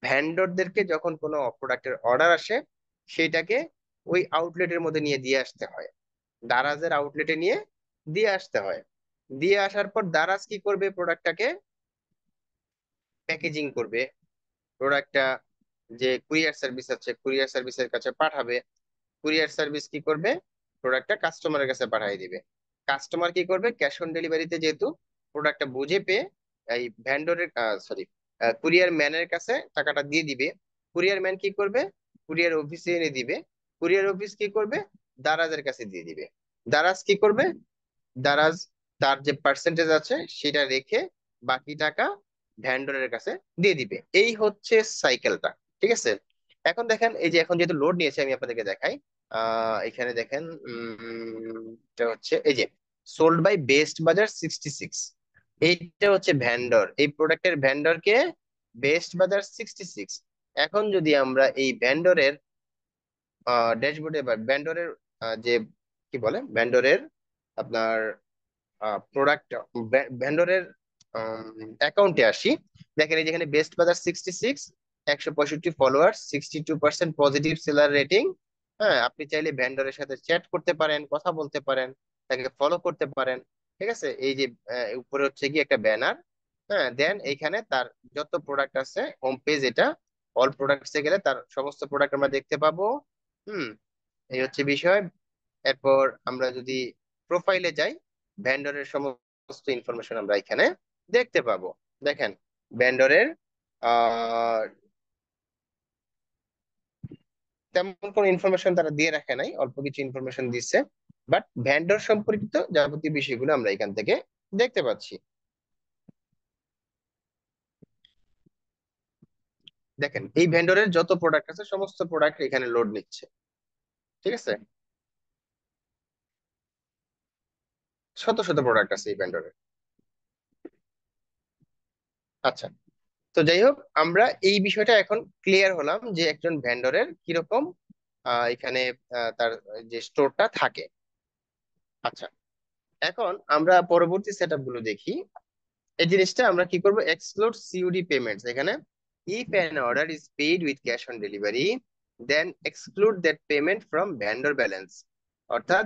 ভ্যান্ডরদেরকে যখন কোনো প্রোডাক্টের অর্ডার আসে সেটাকে ওই আউটলেটের মধ্যে নিয়ে দিয়ে আসতে হয় দারাজের আউটলেটে নিয়ে দিয়ে আসতে হয় দিয়ে আসার পর দারাজ কি করবে প্রোডাক্টটাকে প্যাকেজিং করবে প্রোডাক্টটা যে কুরিয়ার সার্ভিস আছে কুরিয়ার সার্ভিসের কাছে পাঠাবে কুরিয়ার সার্ভিস কি করবে প্রোডাক্টটা কাস্টমারের কাছে পাঠিয়ে দিবে কাস্টমার কি করবে ক্যাশ অন ডেলিভারিতে যেহেতু প্রোডাক্টটা বুঝে পেয়ে এই ভ্যান্ডরের সরি কুরিয়ার ম্যানের কাছে টাকাটা দিয়ে দিবে কুরিয়ার ম্যান কি করবে কুরিয়ার অফিসে এনে দিবে কুরিয়ার অফিস কি করবে দারাজের কাছে দিয়ে দিবে দারাজ কি করবে দারাজ তার যে পার্সেন্টেজ আছে সেটা রেখে বাকি টাকা ভ্যান্ডরের কাছে দিয়ে দিবে এই হচ্ছে সাইকেলটা ঠিক আছে এখন দেখেন এই যে এখন যেহেতু লোড নিয়েছে আমি আপনাদেরকে দেখাই আহ এখানে দেখেন এটা হচ্ছে এই যে sold by best Bazar sixty six এইটা হচ্ছে ভ্যান্ডর এই প্রোডাক্টের ভ্যান্ডরকে বেস্ট বাজার সিক্সটি সিক্স এখন যদি আমরা এই ভ্যান্ডরের ড্যাশবোর্ডে বা ব্যান্ডরের যে কি বলে ভ্যান্ডরের আপনার প্রোডাক্ট ভ্যান্ডরের অ্যাকাউন্টে আসি দেখেন এই যেখানে বেস্ট বাজার সিক্সটি সিক্স একশো পঁয়ষট্টি follower sixty two percent positive seller rating হ্যাঁ আপনি চাইলে ভ্যান্ডরের সাথে চ্যাট করতে পারেন কথা বলতে পারেন তাকে ফলো করতে পারেন ঠিক আছে এই যে উপরে হচ্ছে কি একটা ব্যানার হ্যাঁ দেন এইখানে তার যত প্রোডাক্ট আছে হোম পেজ এটা অল প্রোডাক্টসে গেলে তার সমস্ত প্রোডাক্ট আমরা দেখতে পাবো হুম এই হচ্ছে বিষয় এরপর আমরা যদি প্রোফাইলে যাই ভেন্ডরের সমস্ত ইনফরমেশন আমরা এখানে দেখতে পাবো দেখেন ভেন্ডরের তেমন কোন ইনফরমেশন তারা দিয়ে রাখে নাই অল্প কিছু ইনফরমেশন দিচ্ছে বাট ভেন্ডর সম্পর্কিত যাবতীয় বিষয়গুলো আমরা এখান থেকে দেখতে পাচ্ছি দেখেন এই ভেন্ডরের যত প্রোডাক্ট আছে সমস্ত প্রোডাক্ট এখানে লোড নিচ্ছে ঠিক আছে শত শত প্রোডাক্ট আছে এই ভেন্ডরের আচ্ছা তো যাই হোক আমরা এই বিষয়টা এখন ক্লিয়ার হলাম যে একজন ভেন্ডরের কিরকম এখানে তার যে স্টোরটা থাকে আচ্ছা এখন আমরা পরবর্তী সেট গুলো দেখি এই জিনিসটা আমরা কি করবো এক্সপ্লোর সিউডি পেমেন্টস এখানে If an order is paid with cash on delivery, then exclude that payment from vendor balance. অর্থাৎ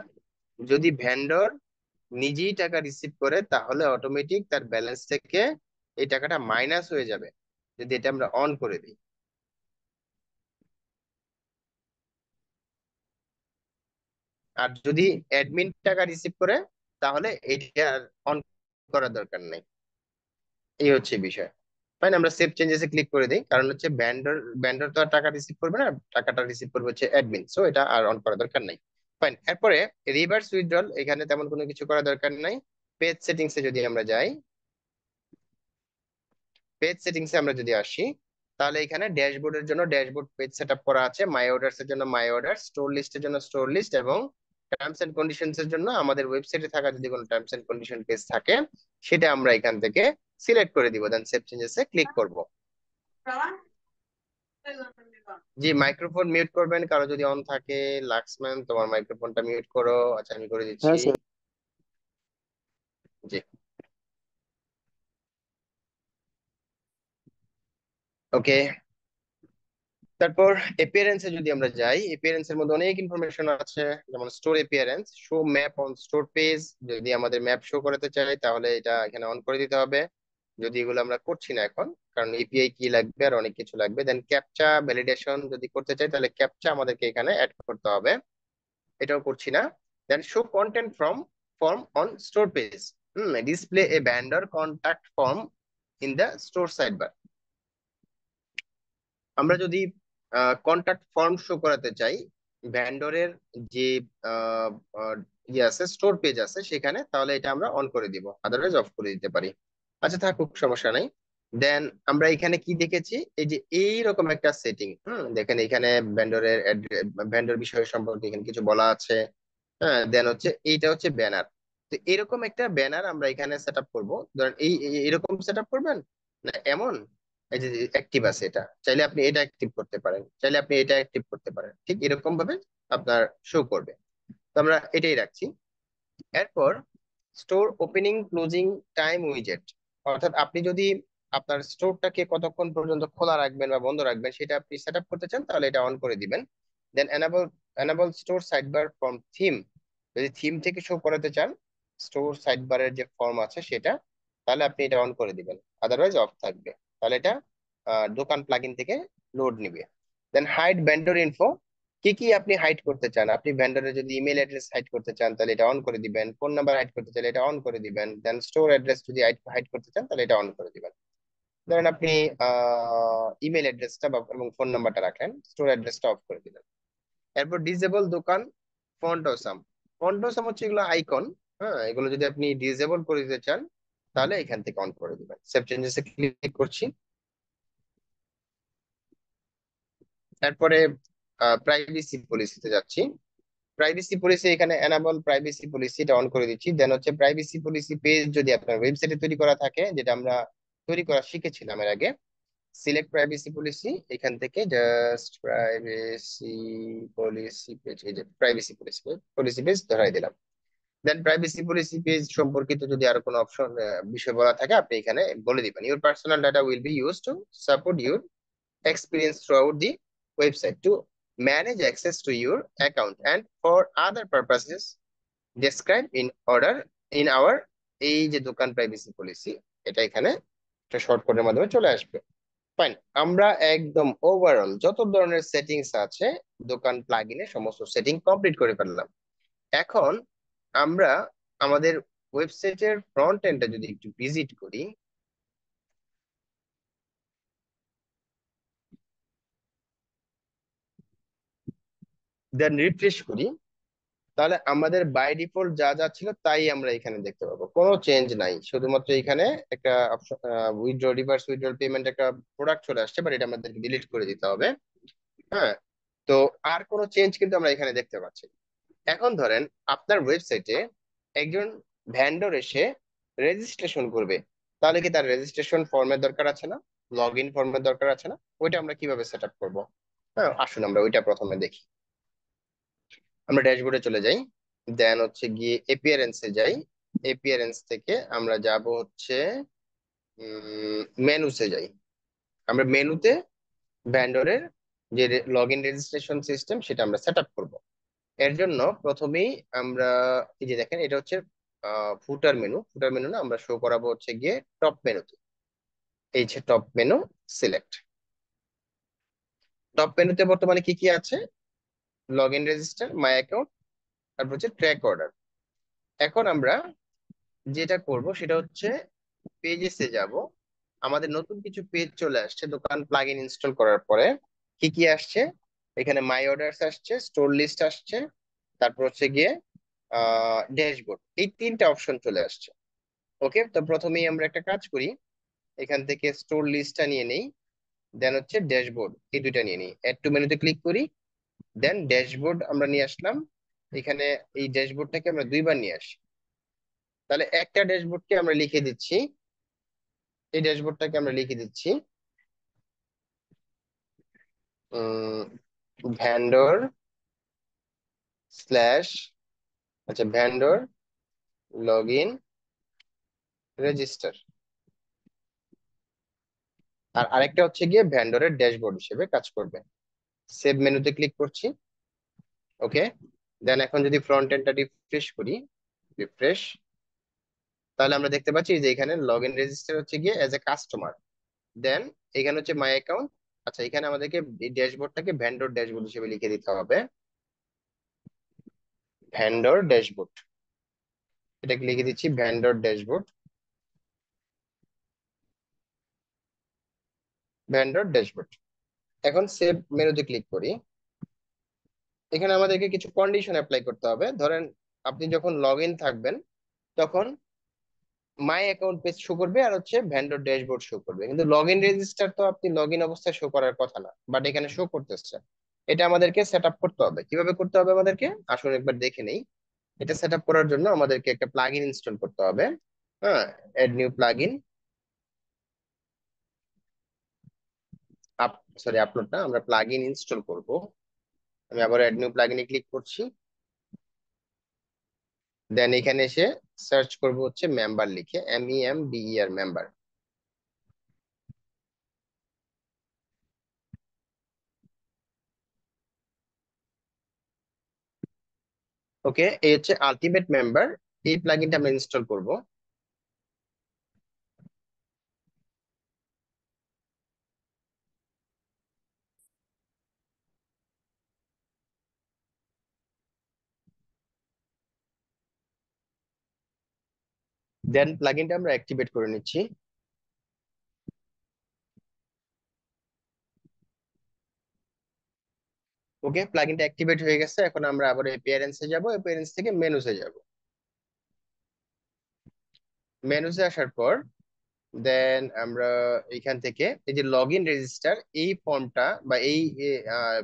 যদি ভেন্ডর নিজেই টাকা রিসিভ করে তাহলে অটোমেটিক তার ব্যালেন্স থেকে এই টাকাটা মাইনাস হয়ে যাবে যদি এটা আমরা অন করে দিই আর যদি অ্যাডমিন টাকা রিসিভ করে তাহলে এটা অন করার দরকার নেই এই হচ্ছে বিষয় ফাইন আমরা সেভ চেঞ্জেসে ক্লিক করে দিই কারণ হচ্ছে ব্যান্ডার ব্যান্ডার তো আর টাকা রিসিভ করবে না টাকাটা রিসিভ করবে হচ্ছে অ্যাডমিন সো এটা আর অন করা দরকার নাই ফাইন এরপরে রিভার্স উইথড্রল এখানে তেমন কোনো কিছু করা দরকার নাই পেজ সেটিংস এ যদি আমরা যাই পেজ সেটিংস এ আমরা যদি আসি তাহলে এখানে ড্যাশবোর্ডের জন্য ড্যাশবোর্ড পেজ সেট আপ করা আছে মাই অর্ডারস এর জন্য মাই অর্ডার স্টোর লিস্টের জন্য স্টোর লিস্ট এবং টার্মস এন্ড কন্ডিশনস এর জন্য আমাদের ওয়েবসাইটে থাকা যদি কোনো টার্মস এন্ড কন্ডিশন পেজ থাকে সেটা আমরা এখান থেকে সিলেক্ট করে দিব দেন সেভ চেঞ্জেসে ক্লিক করব জি মাইক্রোফোন মিউট করবেন কারো যদি অন থাকে লাক্সম্যান তোমার মাইক্রোফোনটা মিউট করো আচ্ছা আমি করে দিচ্ছি হ্যাঁ, জি ওকে তারপর অ্যাপিয়ারেন্সে যদি আমরা যাই অ্যাপিয়ারেন্সের মধ্যে অনেক ইনফরমেশন আছে যেমন store appearance show map on store page যদি আমাদের ম্যাপ শো করাতে চাই তাহলে এটা এখানে অন করে দিতে হবে যদি এগুলো আমরা করছি না এখন কারণ এপিআই কি লাগবে আর অনেক কিছু লাগবে দেন ক্যাপচা ভ্যালিডেশন যদি করতে চাই তাহলে ক্যাপচা আমাদেরকে এখানে অ্যাড করতে হবে এটাও করছি না দেন show content from form on store page hmm display a vendor contact form in the store sidebar আমরা যদি কন্ট্যাক্ট ফর্ম শো করাতে চাই ভ্যান্ডরের যে ইয়ে আছে স্টোর পেজ আছে সেখানে তাহলে এটা আমরা অন করে দিব আদারওয়াইজ অফ করে দিতে পারি আচ্ছা থাকুক সমস্যা নাই দেন আমরা এখানে কি দেখেছি এই যে এই রকম একটা সেটিং হম দেখেন এখানে ভেন্ডরের ভেন্ডর বিষয় সম্পর্কে এখানে কিছু বলা আছে হ্যাঁ দেন হচ্ছে এইটা হচ্ছে ব্যানার তো এরকম একটা ব্যানার আমরা এখানে সেট আপ করবো ধরেন এই এরকম সেট আপ করবেন না এমন এই যে অ্যাক্টিভ আছে এটা চাইলে আপনি এটা অ্যাক্টিভ করতে পারেন চাইলে আপনি এটা অ্যাক্টিভ করতে পারেন ঠিক এরকম ভাবে আপনার শো করবে তো আমরা এটাই রাখছি এরপর স্টোর ওপেনিং ক্লোজিং টাইম উইজেট অর্থাৎ আপনি যদি আপনার স্টোরটাকে কতক্ষণ পর্যন্ত খোলা রাখবেন বা বন্ধ রাখবেন সেটা আপনি সেট করতে চান তাহলে এটা অন করে দিবেন then enable enable store sidebar from theme যদি থিম থেকে শো করাতে চান স্টোর সাইডবারের যে ফর্ম আছে সেটা তাহলে আপনি এটা অন করে দিবেন আদারওয়াইজ অফ থাকবে তাহলে এটা দোকান প্লাগিন থেকে লোড নিবে দেন হাইড ভেন্ডর ইনফো কি কি আপনি হাইড করতে চান আপনি ভেন্ডারে যদি ইমেল অ্যাড্রেস হাইড করতে চান তাহলে এটা অন করে দিবেন ফোন নাম্বার হাইড করতে চাইলে এটা অন করে দিবেন দেন স্টোর অ্যাড্রেস যদি হাইড করতে চান তাহলে এটা অন করে দিবেন ধরেন আপনি ইমেল অ্যাড্রেসটা এবং ফোন নাম্বারটা রাখলেন স্টোর অ্যাড্রেসটা অফ করে দিলেন এরপর ডিজেবল দোকান ফন্টোসাম ফন্টোসাম হচ্ছে এগুলো আইকন হ্যাঁ এগুলো যদি আপনি ডিজেবল করে দিতে চান তাহলে এখান থেকে অন করে দিবেন সেভ চেঞ্জেস এ ক্লিক করছি তারপরে প্রাইভেসি পলিসিতে যাচ্ছি প্রাইভেসি পলিসি এখানে এনাবল প্রাইভেসি পলিসিটা অন করে দিচ্ছি দেন হচ্ছে প্রাইভেসি পলিসি পেজ যদি আপনার ওয়েবসাইটে তৈরি করা থাকে যেটা আমরা তৈরি করা শিখেছিলাম এর আগে সিলেক্ট প্রাইভেসি পলিসি এখান থেকে জাস্ট প্রাইভেসি পলিসি পেজ এই যে প্রাইভেসি পলিসি পলিসি পেজ ধরাই দিলাম দেন প্রাইভেসি পলিসি পেজ সম্পর্কিত যদি আর কোনো অপশন বিষয় বলা থাকে আপনি এখানে বলে দিবেন your personal data will be use to support your experience throughout the website to manage access to your account and for other purposes described in order in our এই যে দোকান প্রাইভেসি পলিসি এটা এখানে একটা short কোডের মাধ্যমে চলে আসবে ফাইন আমরা একদম ওভারঅল যত ধরনের সেটিংস আছে দোকান প্লাগইনে সমস্ত সেটিং কমপ্লিট করে ফেললাম এখন আমরা আমাদের ওয়েবসাইটের ফ্রন্ট এন্ডটা যদি একটু ভিজিট করি দেন রিফ্রেশ করি তাহলে আমাদের বাই ডিফল্ট যা যা ছিল তাই আমরা এখানে দেখতে পাবো কোনো চেঞ্জ নাই শুধুমাত্র এখানে একটা উইথড্র রিভার্স উইথড্রল পেমেন্ট একটা প্রোডাক্ট চলে আসছে বাট এটা আমাদেরকে ডিলিট করে দিতে হবে হ্যাঁ তো আর কোনো চেঞ্জ কিন্তু আমরা এখানে দেখতে পাচ্ছি এখন ধরেন আপনার ওয়েবসাইটে একজন ভ্যান্ডর এসে রেজিস্ট্রেশন করবে তাহলে কি তার রেজিস্ট্রেশন ফর্মের দরকার আছে না লগ ইন ফর্মের দরকার আছে না ওইটা আমরা কিভাবে সেট আপ করবো হ্যাঁ আসুন আমরা ওইটা প্রথমে দেখি আমরা ড্যাশবোর্ডে চলে যাই দেন হচ্ছে গিয়ে এপিয়ারেন্সে যাই এপিয়ারেন্স থেকে আমরা যাব হচ্ছে মেনুসে যাই আমরা মেনুতে ভ্যান্ডরের যে লগ ইন রেজিস্ট্রেশন সিস্টেম সেটা আমরা সেট আপ করবো এর জন্য প্রথমেই আমরা এই যে দেখেন এটা হচ্ছে ফুটার মেনু ফুটার মেনু না আমরা শো করাবো হচ্ছে গিয়ে টপ মেনুতে এই যে টপ মেনু সিলেক্ট টপ মেনুতে বর্তমানে কি কি আছে log in register my account তারপর হচ্ছে ট্র্যাক অর্ডার এখন আমরা যেটা করব সেটা হচ্ছে পেজেসে যাব আমাদের নতুন কিছু পেজ চলে আসছে দোকান প্লাগ ইন ইনস্টল করার পরে কি কি আসছে এখানে মাই অর্ডারস আসছে স্টোর লিস্ট আসছে তারপর হচ্ছে গিয়ে ড্যাশবোর্ড এই তিনটা অপশন চলে আসছে ওকে তো প্রথমেই আমরা একটা কাজ করি এখান থেকে স্টোর লিস্টটা নিয়ে নেই দেন হচ্ছে ড্যাশবোর্ড এই দুইটা নিয়ে নিই অ্যাড টু মেনুতে ক্লিক করি দেন ড্যাশবোর্ড আমরা নিয়ে আসলাম এখানে এই ড্যাশবোর্ডটাকে আমরা দুইবার নিয়ে আসি তাহলে একটা ড্যাশবোর্ডকে আমরা লিখে দিচ্ছি এই ড্যাশবোর্ডটাকে আমরা লিখে দিচ্ছি ভ্যান্ডর স্ল্যাশ আচ্ছা ভ্যান্ডর লগ ইন রেজিস্টার আর আরেকটা হচ্ছে গিয়ে ভ্যান্ডরের ড্যাশবোর্ড হিসেবে কাজ করবে সেভ মেনুতে ক্লিক করছি ওকে দেন এখন যদি ফ্রন্ট এন্ডটা রিফ্রেশ করি রিফ্রেশ তাহলে আমরা দেখতে পাচ্ছি যে এখানে লগ ইন রেজিস্টার হচ্ছে গিয়ে অ্যাজ এ কাস্টমার দেন এখানে হচ্ছে মাই অ্যাকাউন্ট আচ্ছা এখানে আমাদেরকে ড্যাশবোর্ডটাকে ভ্যান্ডোর ড্যাশবোর্ড হিসেবে লিখে দিতে হবে ভ্যান্ডোর ড্যাশবোর্ড এটাকে লিখে দিচ্ছি ভ্যান্ডোর ড্যাশবোর্ড ভ্যান্ডোর ড্যাশবোর্ড এখন সেভ মেনুতে ক্লিক করি এখানে আমাদেরকে কিছু কন্ডিশন অ্যাপ্লাই করতে হবে ধরেন আপনি যখন লগ থাকবেন তখন মাই অ্যাকাউন্ট পেজ শো করবে আর হচ্ছে ভ্যান্ডোর ড্যাশবোর্ড শো করবে কিন্তু লগ ইন রেজিস্টার তো আপনি লগ ইন অবস্থায় শো করার কথা না বাট এখানে শো করতেছে এটা আমাদেরকে সেট আপ করতে হবে কিভাবে করতে হবে আমাদেরকে আসলে একবার দেখে নেই এটা সেট আপ করার জন্য আমাদেরকে একটা প্লাগ ইনস্টল করতে হবে হ্যাঁ add new plug in sorry upload আমরা প্লাগ ইন ইনস্টল করব আমি আবার অ্যাড নিউ প্লাগ ক্লিক করছি দেন এখানে এসে সার্চ করব হচ্ছে মেম্বার লিখে M E M B E R member okay এই হচ্ছে আলটিমেট মেম্বার এই প্লাগইনটা আমরা ইনস্টল করবো দেন প্লাগিনটা আমরা অ্যাক্টিভেট করে নিচ্ছি ওকে প্লাগিনটা অ্যাক্টিভেট হয়ে গেছে এখন আমরা আবার অ্যাপিয়ারেন্সে যাব অ্যাপিয়ারেন্স থেকে মেনুসে যাব মেনুসে আসার পর দেন আমরা এখান থেকে এই যে লগ ইন রেজিস্টার এই ফর্মটা বা এই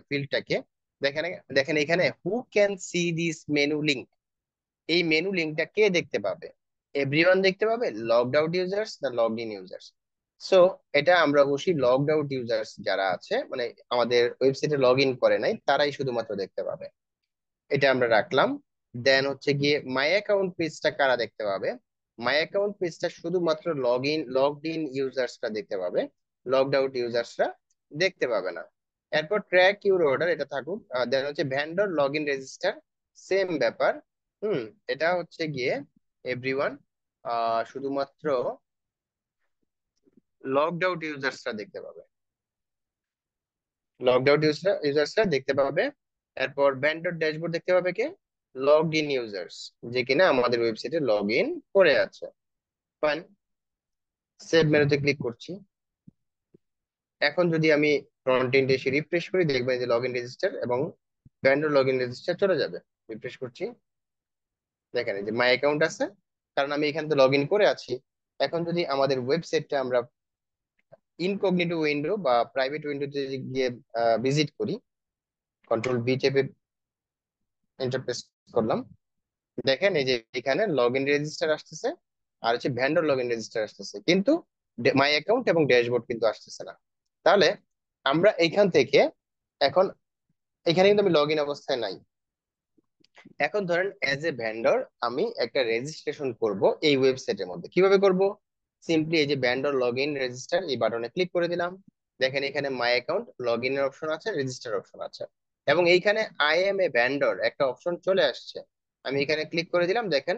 ফিল্ডটাকে দেখেন দেখেন এখানে who can see this menu link এই মেনু লিংকটা কে দেখতে পাবে এভরিওয়ান দেখতে পাবে লকড আউট ইউজার্স না লগড ইন ইউজার্স সো এটা আমরা বসি লকড আউট ইউজার্স যারা আছে মানে আমাদের ওয়েবসাইটে লগ ইন করে নাই তারাই শুধুমাত্র দেখতে পাবে এটা আমরা রাখলাম দেন হচ্ছে গিয়ে মাই অ্যাকাউন্ট পেজটা কারা দেখতে পাবে মাই অ্যাকাউন্ট পেজটা শুধুমাত্র লগ ইন লগড ইন ইউজার্সরা দেখতে পাবে লকড আউট ইউজার্সরা দেখতে পাবে না এরপর ট্র্যাক ইউর অর্ডার এটা থাকুক দেন হচ্ছে vendor log in register same ব্যাপার হুম এটা হচ্ছে গিয়ে এভরিওয়ান শুধুমাত্র লগড ইউজার্স ইউজার্সরা দেখতে পাবে লগড ইউজার্স ইউজার্সরা দেখতে পাবে এরপর ব্যান্ড ড্যাশবোর্ড দেখতে পাবে কে লগ ইন ইউজার্স যে কিনা আমাদের ওয়েবসাইটে লগ ইন করে আছে ফাইন সেভ মেনুতে ক্লিক করছি এখন যদি আমি ফ্রন্ট এন্ড এসে রিফ্রেশ করি দেখবেন যে লগ ইন রেজিস্টার এবং ব্যান্ড লগ ইন রেজিস্টার চলে যাবে রিফ্রেশ করছি দেখেন যে মাই অ্যাকাউন্ট আছে কারণ আমি এখানে তো লগ ইন করে আছি এখন যদি আমাদের ওয়েবসাইটটা আমরা ইনকগনিটো উইন্ডো বা প্রাইভেট উইন্ডোতে গিয়ে ভিজিট করি কন্ট্রোল বি চেপে ইন্টারপ্রেস করলাম দেখেন এই যে এখানে লগ ইন রেজিস্টার আসতেছে আর হচ্ছে ভ্যান্ডার লগ ইন রেজিস্টার আসতেছে কিন্তু মাই অ্যাকাউন্ট এবং ড্যাশবোর্ড কিন্তু আসতেছে না তাহলে আমরা এইখান থেকে এখন এখানে কিন্তু আমি লগ ইন অবস্থায় নাই এখন ধরেন অ্যাজ এ ভেন্ডর আমি একটা রেজিস্ট্রেশন করব এই ওয়েবসাইটের মধ্যে কিভাবে করব সিম্পলি এই যে ভেন্ডর লগ ইন রেজিস্টার এই বাটনে ক্লিক করে দিলাম দেখেন এখানে মাই অ্যাকাউন্ট লগ ইনের অপশন আছে রেজিস্টার অপশন আছে এবং এইখানে আই এম এ ভ্যান্ডর একটা অপশন চলে আসছে আমি এখানে ক্লিক করে দিলাম দেখেন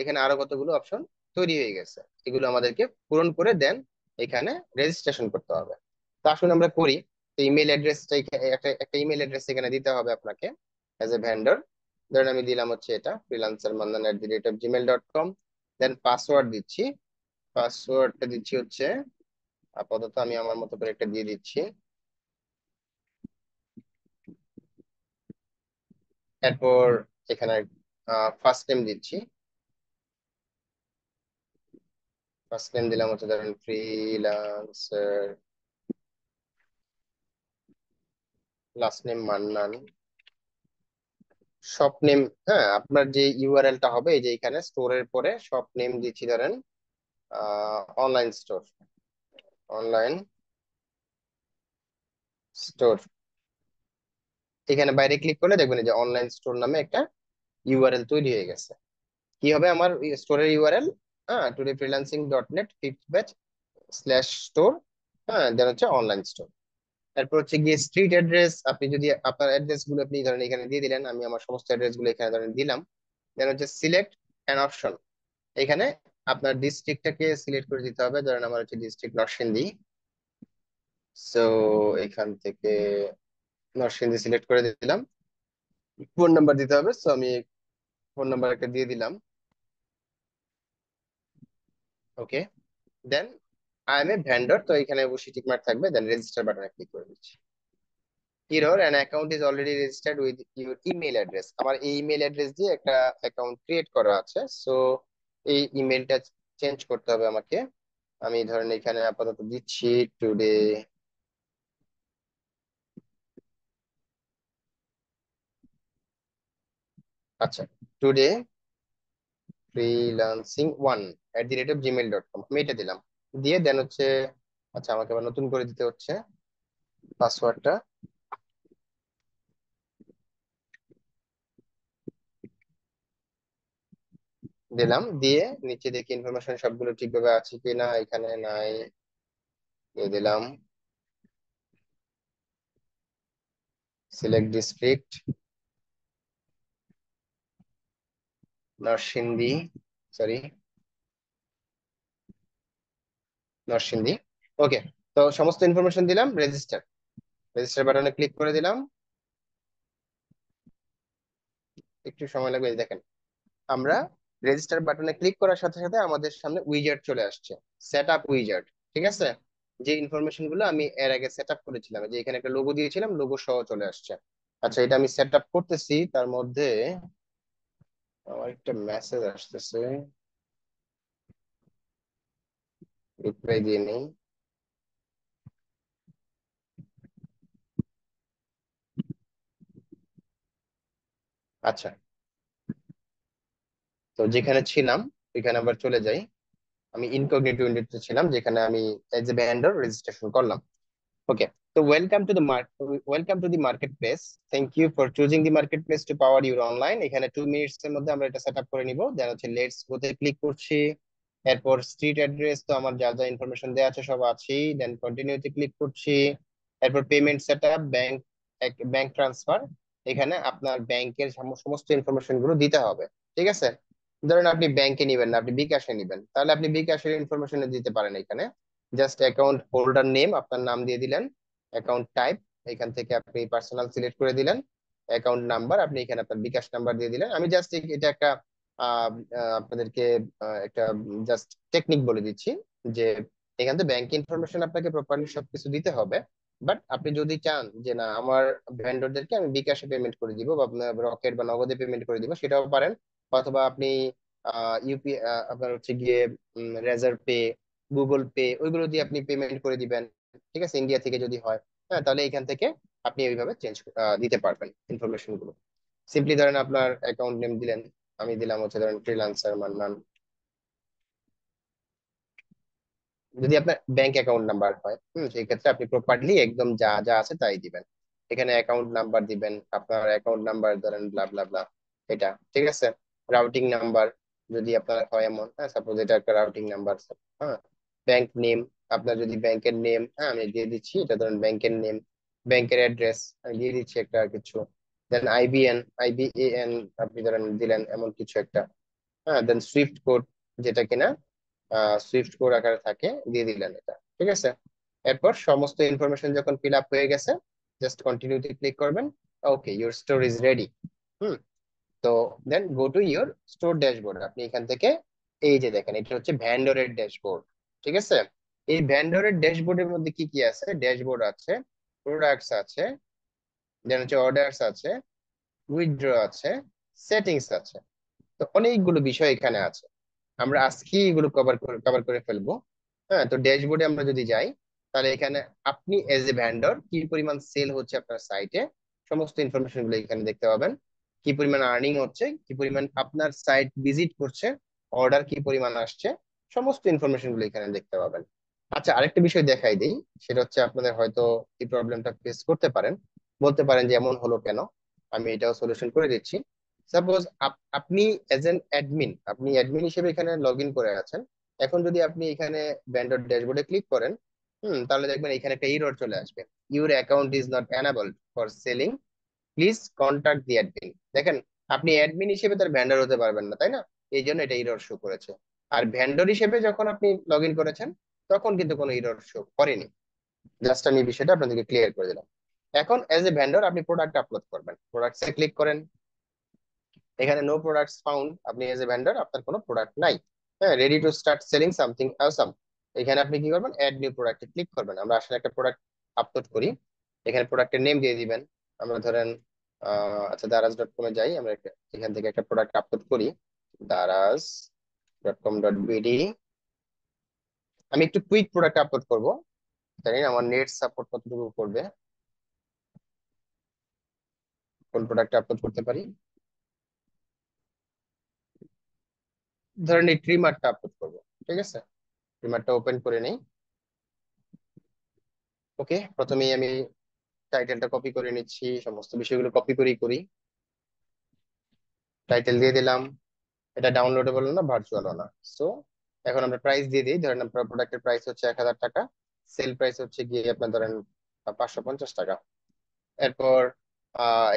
এখানে আরো কতগুলো অপশন তৈরি হয়ে গেছে এগুলো আমাদেরকে পূরণ করে দেন এখানে রেজিস্ট্রেশন করতে হবে তা আসলে আমরা করি ইমেল অ্যাড্রেসটা একটা ইমেল অ্যাড্রেস এখানে দিতে হবে আপনাকে অ্যাজ এ ভ্যান্ডর ধরেন আমি দিলাম হচ্ছে এটা freelancer Mannan at the rate of Gmail dot com then password দিচ্ছি পাসওয়ার্ডটা দিচ্ছি হচ্ছে আপাতত আমি আমার মতো করে একটা দিয়ে দিচ্ছি এরপর এখানে ফার্স্ট নেম দিচ্ছি ফার্স্ট নেম দিলাম হচ্ছে ধরেন freelancer last name Mannan shop name হ্যাঁ আপনার যে ইউআরএলটা হবে এই যে এখানে স্টোরের পরে শপ নেম দিচ্ছি ধরেন অনলাইন স্টোর অনলাইন স্টোর এখানে বাইরে ক্লিক করলে দেখবেন যে অনলাইন স্টোর নামে একটা ইউআরএল তৈরি হয়ে গেছে কি হবে আমার স্টোরের ইউআরএল হ্যাঁ today freelancing dot net fifth batch slash store হ্যাঁ দেন হচ্ছে অনলাইন স্টোর তারপর হচ্ছে গিয়ে স্ট্রিট অ্যাড্রেস আপনি যদি আপনার অ্যাড্রেস গুলো আপনি ধরেন এখানে দিয়ে দিলেন আমি আমার সমস্ত অ্যাড্রেস গুলো এখানে ধরেন দিলাম দেন হচ্ছে সিলেক্ট অ্যান অপশন এখানে আপনার ডিস্ট্রিক্টটাকে সিলেক্ট করে দিতে হবে ধরেন আমার হচ্ছে ডিস্ট্রিক্ট নরসিংদী সো এখান থেকে নরসিংদী সিলেক্ট করে দিলাম ফোন নাম্বার দিতে হবে সো আমি ফোন নাম্বার একটা দিয়ে দিলাম okay then I am a vendor তো এখানে অবশ্যই টিক থাকবে দেন রেজিস্টার বাটনে ক্লিক করে দিচ্ছি হিরোর an account is already registered with your email address আমার এই ইমেল অ্যাড্রেস দিয়ে একটা অ্যাকাউন্ট ক্রিয়েট করা আছে সো এই ইমেলটা চেঞ্জ করতে হবে আমাকে আমি ধরেন এখানে আপাতত দিচ্ছি টুডে আচ্ছা today freelancing one at the rate of Gmail dot com আমি এটা দিলাম দিয়ে দেন হচ্ছে আচ্ছা আমাকে আবার নতুন করে দিতে হচ্ছে পাসওয়ার্ডটা দিলাম দিয়ে নিচে দেখি ইনফরমেশন সবগুলো ঠিকভাবে আছে কি না এখানে নাই দিয়ে দিলাম select district Narsingdi sorry Narsingdi okay তো সমস্ত ইনফরমেশন দিলাম রেজিস্টার রেজিস্টার বাটনে ক্লিক করে দিলাম একটু সময় লাগবে দেখেন আমরা রেজিস্টার বাটনে ক্লিক করার সাথে সাথে আমাদের সামনে উইজার্ড চলে আসছে সেট আপ উইজার্ড ঠিক আছে যে ইনফরমেশন গুলো আমি এর আগে সেট আপ করেছিলাম যে এখানে একটা লোগো দিয়েছিলাম লোগো সহ চলে আসছে আচ্ছা এটা আমি সেট আপ করতেছি তার মধ্যে আমার একটা মেসেজ আসতেছে রিপ্লাই দিয়ে নেই আচ্ছা তো যেখানে ছিলাম এখানে আবার চলে যাই আমি ইনকগনিটিভ ইউনিটে ছিলাম যেখানে আমি এজ এ ভেন্ডর রেজিস্ট্রেশন করলাম ওকে তো welcome to the welcome to the marketplace thank you for choosing the marketplace to power your online এখানে টু মিনিটস এর মধ্যে আমরা এটা সেট আপ করে নিব দেন হচ্ছে লেটস গোতে ক্লিক করছি এরপর স্ট্রিট অ্যাড্রেস তো আমার যা যা ইনফরমেশন দেওয়া আছে সব আছেই দেন কন্টিনিউতে ক্লিক করছি এরপর payment set up bank bank transfer এখানে আপনার ব্যাংকের সমস্ত ইনফরমেশন গুলো দিতে হবে ঠিক আছে ধরেন আপনি ব্যাংকে নিবেন না আপনি বিকাশে নিবেন তাহলে আপনি বিকাশের ইনফরমেশন দিতে পারেন এখানে জাস্ট অ্যাকাউন্ট হোল্ডার নেম আপনার নাম দিয়ে দিলেন অ্যাকাউন্ট টাইপ এখান থেকে আপনি পার্সোনাল সিলেক্ট করে দিলেন অ্যাকাউন্ট নাম্বার আপনি এখানে আপনার বিকাশ নাম্বার দিয়ে দিলেন আমি জাস্ট এটা একটা আপনাদেরকে একটা জাস্ট টেকনিক বলে দিচ্ছি যে এখান থেকে ব্যাংক ইনফরমেশন আপনাকে প্রপারলি সবকিছু দিতে হবে বাট আপনি যদি চান যে না আমার ভেন্ডরদেরকে আমি বিকাশে পেমেন্ট করে দিব বা রকেট বা নগদে পেমেন্ট করে দিব সেটাও পারেন অথবা আপনি ইউপি আপনার হচ্ছে গিয়ে রেজার পে গুগল পে ওইগুলো দিয়ে আপনি পেমেন্ট করে দিবেন ঠিক আছে ইন্ডিয়া থেকে যদি হয় হ্যাঁ তাহলে এখান থেকে আপনি ওইভাবে চেঞ্জ দিতে পারবেন ইনফরমেশন গুলো সিম্পলি ধরেন আপনার অ্যাকাউন্ট নেম দিলেন আমি দিলাম হচ্ছে ধরেন ফ্রিলান্সার মান্নান যদি আপনার ব্যাংক অ্যাকাউন্ট নাম্বার হয় হুম সেই ক্ষেত্রে আপনি প্রপারলি একদম যা যা আছে তাই দিবেন এখানে অ্যাকাউন্ট নাম্বার দিবেন আপনার অ্যাকাউন্ট নাম্বার ধরেন ব্লা ব্লা ব্লা এটা ঠিক আছে রাউটিং নাম্বার যদি আপনার হয় এমন হ্যাঁ সাপোজ এটা একটা রাউটিং নাম্বার হ্যাঁ ব্যাংক নেম আপনার যদি ব্যাংকের নেম হ্যাঁ আমি দিয়ে দিচ্ছি এটা ধরেন ব্যাংকের নেম ব্যাংকের অ্যাড্রেস আমি দিয়ে দিচ্ছি একটা কিছু দেন আইবিএন আইবিএন আপনি ধরেন দিলেন এমন কিছু একটা হ্যাঁ দেন সুইফট কোড যেটা কিনা সুইফট কোড আকারে থাকে দিয়ে দিলেন এটা ঠিক আছে এরপর সমস্ত ইনফরমেশন যখন ফিল আপ হয়ে গেছে জাস্ট কন্টিনিউতে ক্লিক করবেন okay your store is ready hmm তো then go to your store dashboard আপনি এখান থেকে এই যে দেখেন এটা হচ্ছে ভ্যান্ডরের ড্যাশবোর্ড ঠিক আছে এই ভ্যান্ডরের ড্যাশবোর্ডের মধ্যে কি কি আছে ড্যাশবোর্ড আছে প্রোডাক্টস আছে দেন হচ্ছে অর্ডারস আছে উইথড্র আছে সেটিংস আছে তো অনেকগুলো বিষয় এখানে আছে আমরা আজকে এগুলো কভার করে কভার করে ফেলবো হ্যাঁ তো ড্যাশবোর্ডে আমরা যদি যাই তাহলে এখানে আপনি এজ এ ভ্যান্ডর কি পরিমাণ সেল হচ্ছে আপনার সাইটে সমস্ত ইনফরমেশন গুলো এখানে দেখতে পাবেন কি পরিমাণ আর্নিং হচ্ছে কি পরিমাণ আপনার সাইট ভিজিট করছে অর্ডার কি পরিমাণ আসছে সমস্ত ইনফরমেশন গুলো এখানে দেখতে পাবেন আচ্ছা আরেকটা বিষয় দেখাই দিই সেটা হচ্ছে আপনাদের হয়তো এই প্রবলেমটা ফেস করতে পারেন বলতে পারেন যে এমন হলো কেন আমি এটাও সলিউশন করে দিচ্ছি সাপোজ আপনি এজ এন অ্যাডমিন আপনি অ্যাডমিন হিসেবে এখানে লগ ইন করে আছেন এখন যদি আপনি এখানে ব্যান্ডর ড্যাশবোর্ডে ক্লিক করেন হুম তাহলে দেখবেন এখানে একটা ইরর চলে আসবে your account is not enable for selling please contact the admin দেখেন আপনি অ্যাডমিন হিসেবে তার ভ্যান্ডার হতে পারবেন না তাই না এই জন্য এটা ইরর শো করেছে আর ভ্যান্ডর হিসেবে যখন আপনি লগ ইন করেছেন তখন কিন্তু কোনো ইরর শো করেনি জাস্ট আমি বিষয়টা আপনাদেরকে ক্লিয়ার করে দিলাম এখন অ্যাজ এ ভেন্ডর আপনি প্রোডাক্ট আপলোড করবেন এ ক্লিক করেন এখানে নো প্রোডাক্টস ফাউন্ড আপনি এজ এ ভেন্ডর আপনার কোনো প্রোডাক্ট নাই হ্যাঁ ready to start selling something awesome এখানে আপনি কি করবেন অ্যাড নিউ প্রোডাক্টে ক্লিক করবেন আমরা আসলে একটা প্রোডাক্ট আপলোড করি এখানে প্রোডাক্টের নেম দিয়ে দিবেন আমরা ধরেন আচ্ছা দারাজ ডট কমে যাই আমরা এখান থেকে একটা প্রোডাক্ট আপলোড করি Daraz dot com dot BD আমি একটু কুইক প্রোডাক্ট আপলোড করব জানি না আমার নেট সাপোর্ট কতটুকু করবে কোন প্রোডাক্টে আপলোড করতে পারি ধরেন এই ট্রিমারটা আপলোড করব ঠিক আছে ট্রিমারটা ওপেন করে নেই ওকে প্রথমেই আমি টাইটেলটা কপি করে নিচ্ছি সমস্ত বিষয়গুলো কপি করেই করি টাইটেল দিয়ে দিলাম এটা ডাউনলোড হলো না ভার্চুয়াল না সো এখন আমরা প্রাইস দিয়ে দিই ধরেন আপনার প্রোডাক্টের প্রাইস হচ্ছে এক হাজার টাকা সেল প্রাইস হচ্ছে গিয়ে আপনার ধরেন পাঁচশো পঞ্চাশ টাকা এরপর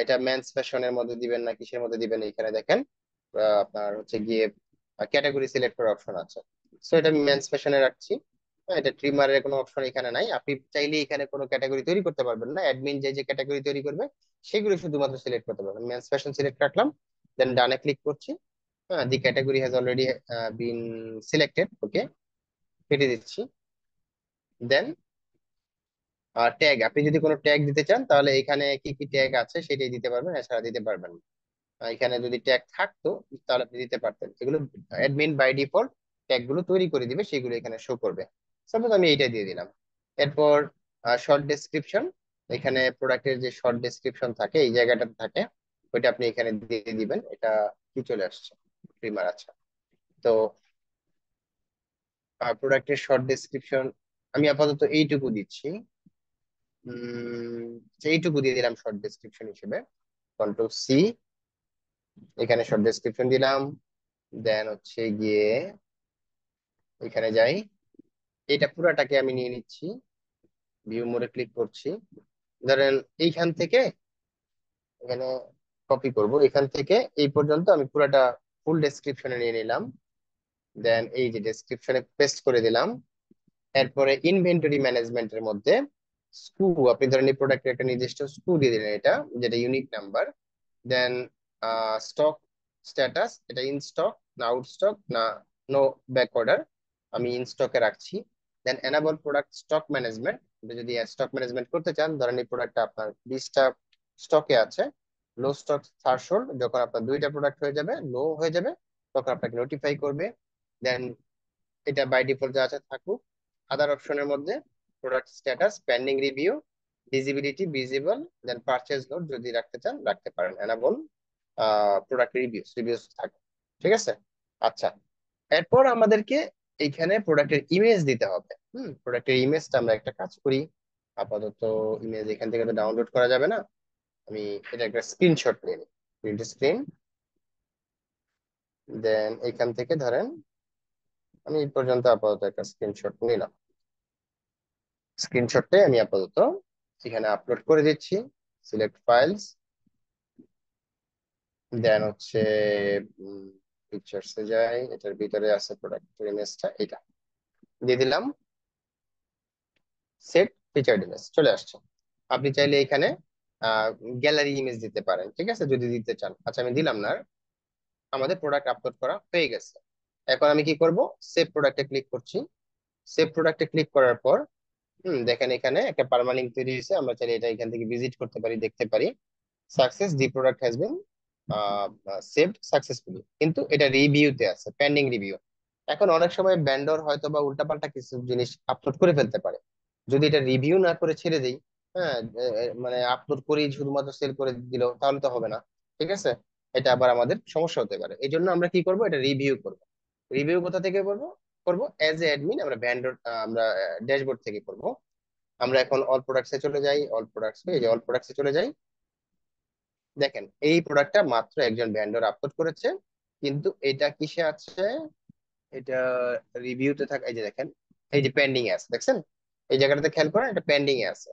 এটা মেন্স ফ্যাশনের মধ্যে দিবেন না কিসের মধ্যে দিবেন এখানে দেখেন আপনার হচ্ছে গিয়ে ক্যাটাগরি সিলেক্ট করার অপশন আছে সো এটা আমি মেন্স ফ্যাশনে রাখছি হ্যাঁ, এটা ট্রিমারের কোনো অপশন এখানে নাই আপনি চাইলে এখানে কোনো ক্যাটাগরি তৈরি করতে পারবেন না অ্যাডমিন যে যে ক্যাটাগরি তৈরি করবে সেগুলো শুধুমাত্র সিলেক্ট করতে পারবেন মেন্স ফ্যাশন সিলেক্ট রাখলাম দেন ডানে ক্লিক করছি হ্যাঁ the category has already been selected okay কেটে দিচ্ছি দেন ট্যাগ আপনি যদি কোনো ট্যাগ দিতে চান তাহলে এখানে কি কি ট্যাগ আছে সেটাই দিতে পারবেন এছাড়া দিতে পারবেন এখানে যদি ট্যাগ থাকতো তাহলে আপনি দিতে পারতেন এগুলো অ্যাডমিন বাই ডিফল্ট ট্যাগ গুলো তৈরি করে দিবে সেগুলো এখানে শো করবে সাপোজ আমি এটা দিয়ে দিলাম এরপর শর্ট ডেসক্রিপশন এখানে প্রোডাক্টের যে শর্ট ডেসক্রিপশন থাকে এই জায়গাটা থাকে ওইটা আপনি এখানে দিয়ে দিবেন এটা কি চলে আসছে প্রিমার আচ্ছা তো প্রোডাক্টের শর্ট ডেসক্রিপশন আমি আপাতত এইটুকু দিচ্ছি এইটুকু দিয়ে দিলাম শর্ট ডেসক্রিপশন হিসেবে কন্ট্রোল সি এখানে শর্ট ডেসক্রিপশন দিলাম দেন হচ্ছে গিয়ে এখানে যাই এটা পুরাটাকে আমি নিয়ে নিচ্ছি ভিউ মোড়ে ক্লিক করছি ধরেন এইখান থেকে এখানে কপি করব এখান থেকে এই পর্যন্ত আমি পুরাটা ফুল ডেসক্রিপশনে নিয়ে নিলাম দেন এই যে ডেসক্রিপশনে পেস্ট করে দিলাম এরপরে ইনভেন্টরি ম্যানেজমেন্টের মধ্যে স্কু আপনি ধরেন এই প্রোডাক্টের একটা নির্দিষ্ট স্কু দিয়ে দিলেন এটা যেটা unique number then stock status এটা ইন স্টক না আউট স্টক না নো ব্যাক অর্ডার আমি ইন স্টকে রাখছি then enable product stock management আপনি যদি স্টক ম্যানেজমেন্ট করতে চান ধরেন এই প্রোডাক্টটা আপনার বিশটা স্টকে আছে লো স্টক থার্শোল্ড যখন আপনার দুইটা প্রোডাক্ট হয়ে যাবে লো হয়ে যাবে তখন আপনাকে নোটিফাই করবে দেন এটা বাই ডিফল্ট যা আছে থাকুক আদার অপশনের মধ্যে product status pending review visibility visible then purchase note যদি রাখতে চান রাখতে পারেন enable প্রোডাক্ট রিভিউ রিভিউ থাকে ঠিক আছে আচ্ছা এরপর আমাদেরকে এইখানে প্রোডাক্টের ইমেজ দিতে হবে হুম প্রোডাক্টের ইমেজটা আমরা একটা কাজ করি আপাতত ইমেজ এখান থেকে তো ডাউনলোড করা যাবে না আমি এটা একটা স্ক্রিনশট নিয়ে নিই প্রিন্ট স্ক্রিন দেন এখান থেকে ধরেন আমি এই পর্যন্ত আপাতত একটা স্ক্রিনশট নিলাম স্ক্রিনশটটাই আমি আপাতত এখানে আপলোড করে দিচ্ছি সিলেক্ট ফাইলস দেন হচ্ছে পিকচার্সে যাই এটার ভিতরে আছে প্রোডাক্ট ইমেজটা এটা দিয়ে দিলাম সেট ফিচার্ড ইমেজ চলে আসছে আপনি চাইলে এখানে গ্যালারি ইমেজ দিতে পারেন ঠিক আছে যদি দিতে চান আচ্ছা আমি দিলাম না আমাদের প্রোডাক্ট আপলোড করা হয়ে গেছে এখন আমি কি করব সেভ প্রোডাক্টে ক্লিক করছি সেভ প্রোডাক্টে ক্লিক করার পর হুম দেখেন এখানে একটা পারমালিঙ্ক তৈরি হয়েছে আমরা চাইলে এটা এখান থেকে ভিজিট করতে পারি দেখতে পারি success the product has been saved successfully কিন্তু এটা রিভিউতে আছে পেন্ডিং রিভিউ এখন অনেক সময় ব্যান্ডর হয়তো বা উল্টাপাল্টা কিছু জিনিস আপলোড করে ফেলতে পারে যদি এটা রিভিউ না করে ছেড়ে দেই হ্যাঁ মানে আপলোড করেই শুধুমাত্র সেল করে দিল তাহলে তো হবে না ঠিক আছে এটা আবার আমাদের সমস্যা হতে পারে এই জন্য আমরা কি করব এটা রিভিউ করব রিভিউ কোথা থেকে করবো করব অ্যাজ এ অ্যাডমিন আমরা ভ্যান্ডর আমরা ড্যাশবোর্ড থেকে করব আমরা এখন অল প্রোডাক্টসে চলে যাই অল প্রোডাক্টস এই যে অল প্রোডাক্টসে চলে যাই দেখেন এই প্রোডাক্টটা মাত্র একজন ভ্যান্ডর আপলোড করেছে কিন্তু এটা কিসে আছে এটা রিভিউতে থাকা এই যে দেখেন এই যে পেন্ডিং এ আছে দেখছেন এই জায়গাটাতে খেয়াল করেন এটা পেন্ডিং এ আছে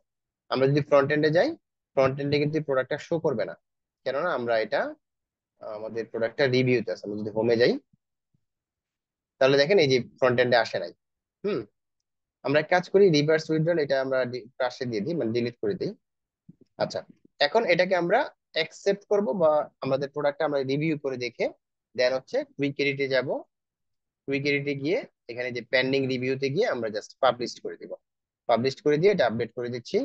আমরা যদি ফ্রন্ট এন্ডে যাই ফ্রন্ট এন্ডে কিন্তু প্রোডাক্টটা শো করবে না কেননা আমরা এটা আমাদের প্রোডাক্টটা রিভিউতে আছে আমরা যদি হোমে যাই তাহলে দেখেন এই যে ফ্রন্ট এন্ডে আসে নাই হুম আমরা কাজ করি রিভার্স উইথড্রল এটা আমরা পাশে দিয়ে দিই মানে ডিলিট করে দিই আচ্ছা এখন এটাকে আমরা অ্যাকসেপ্ট করব বা আমাদের প্রোডাক্টটা আমরা রিভিউ করে দেখে দেন হচ্ছে কুইক এডিটে যাব কুইক এডিটে গিয়ে এখানে যে পেন্ডিং রিভিউতে গিয়ে আমরা জাস্ট পাবলিশ করে দিব পাবলিশ করে দিয়ে এটা আপডেট করে দিচ্ছি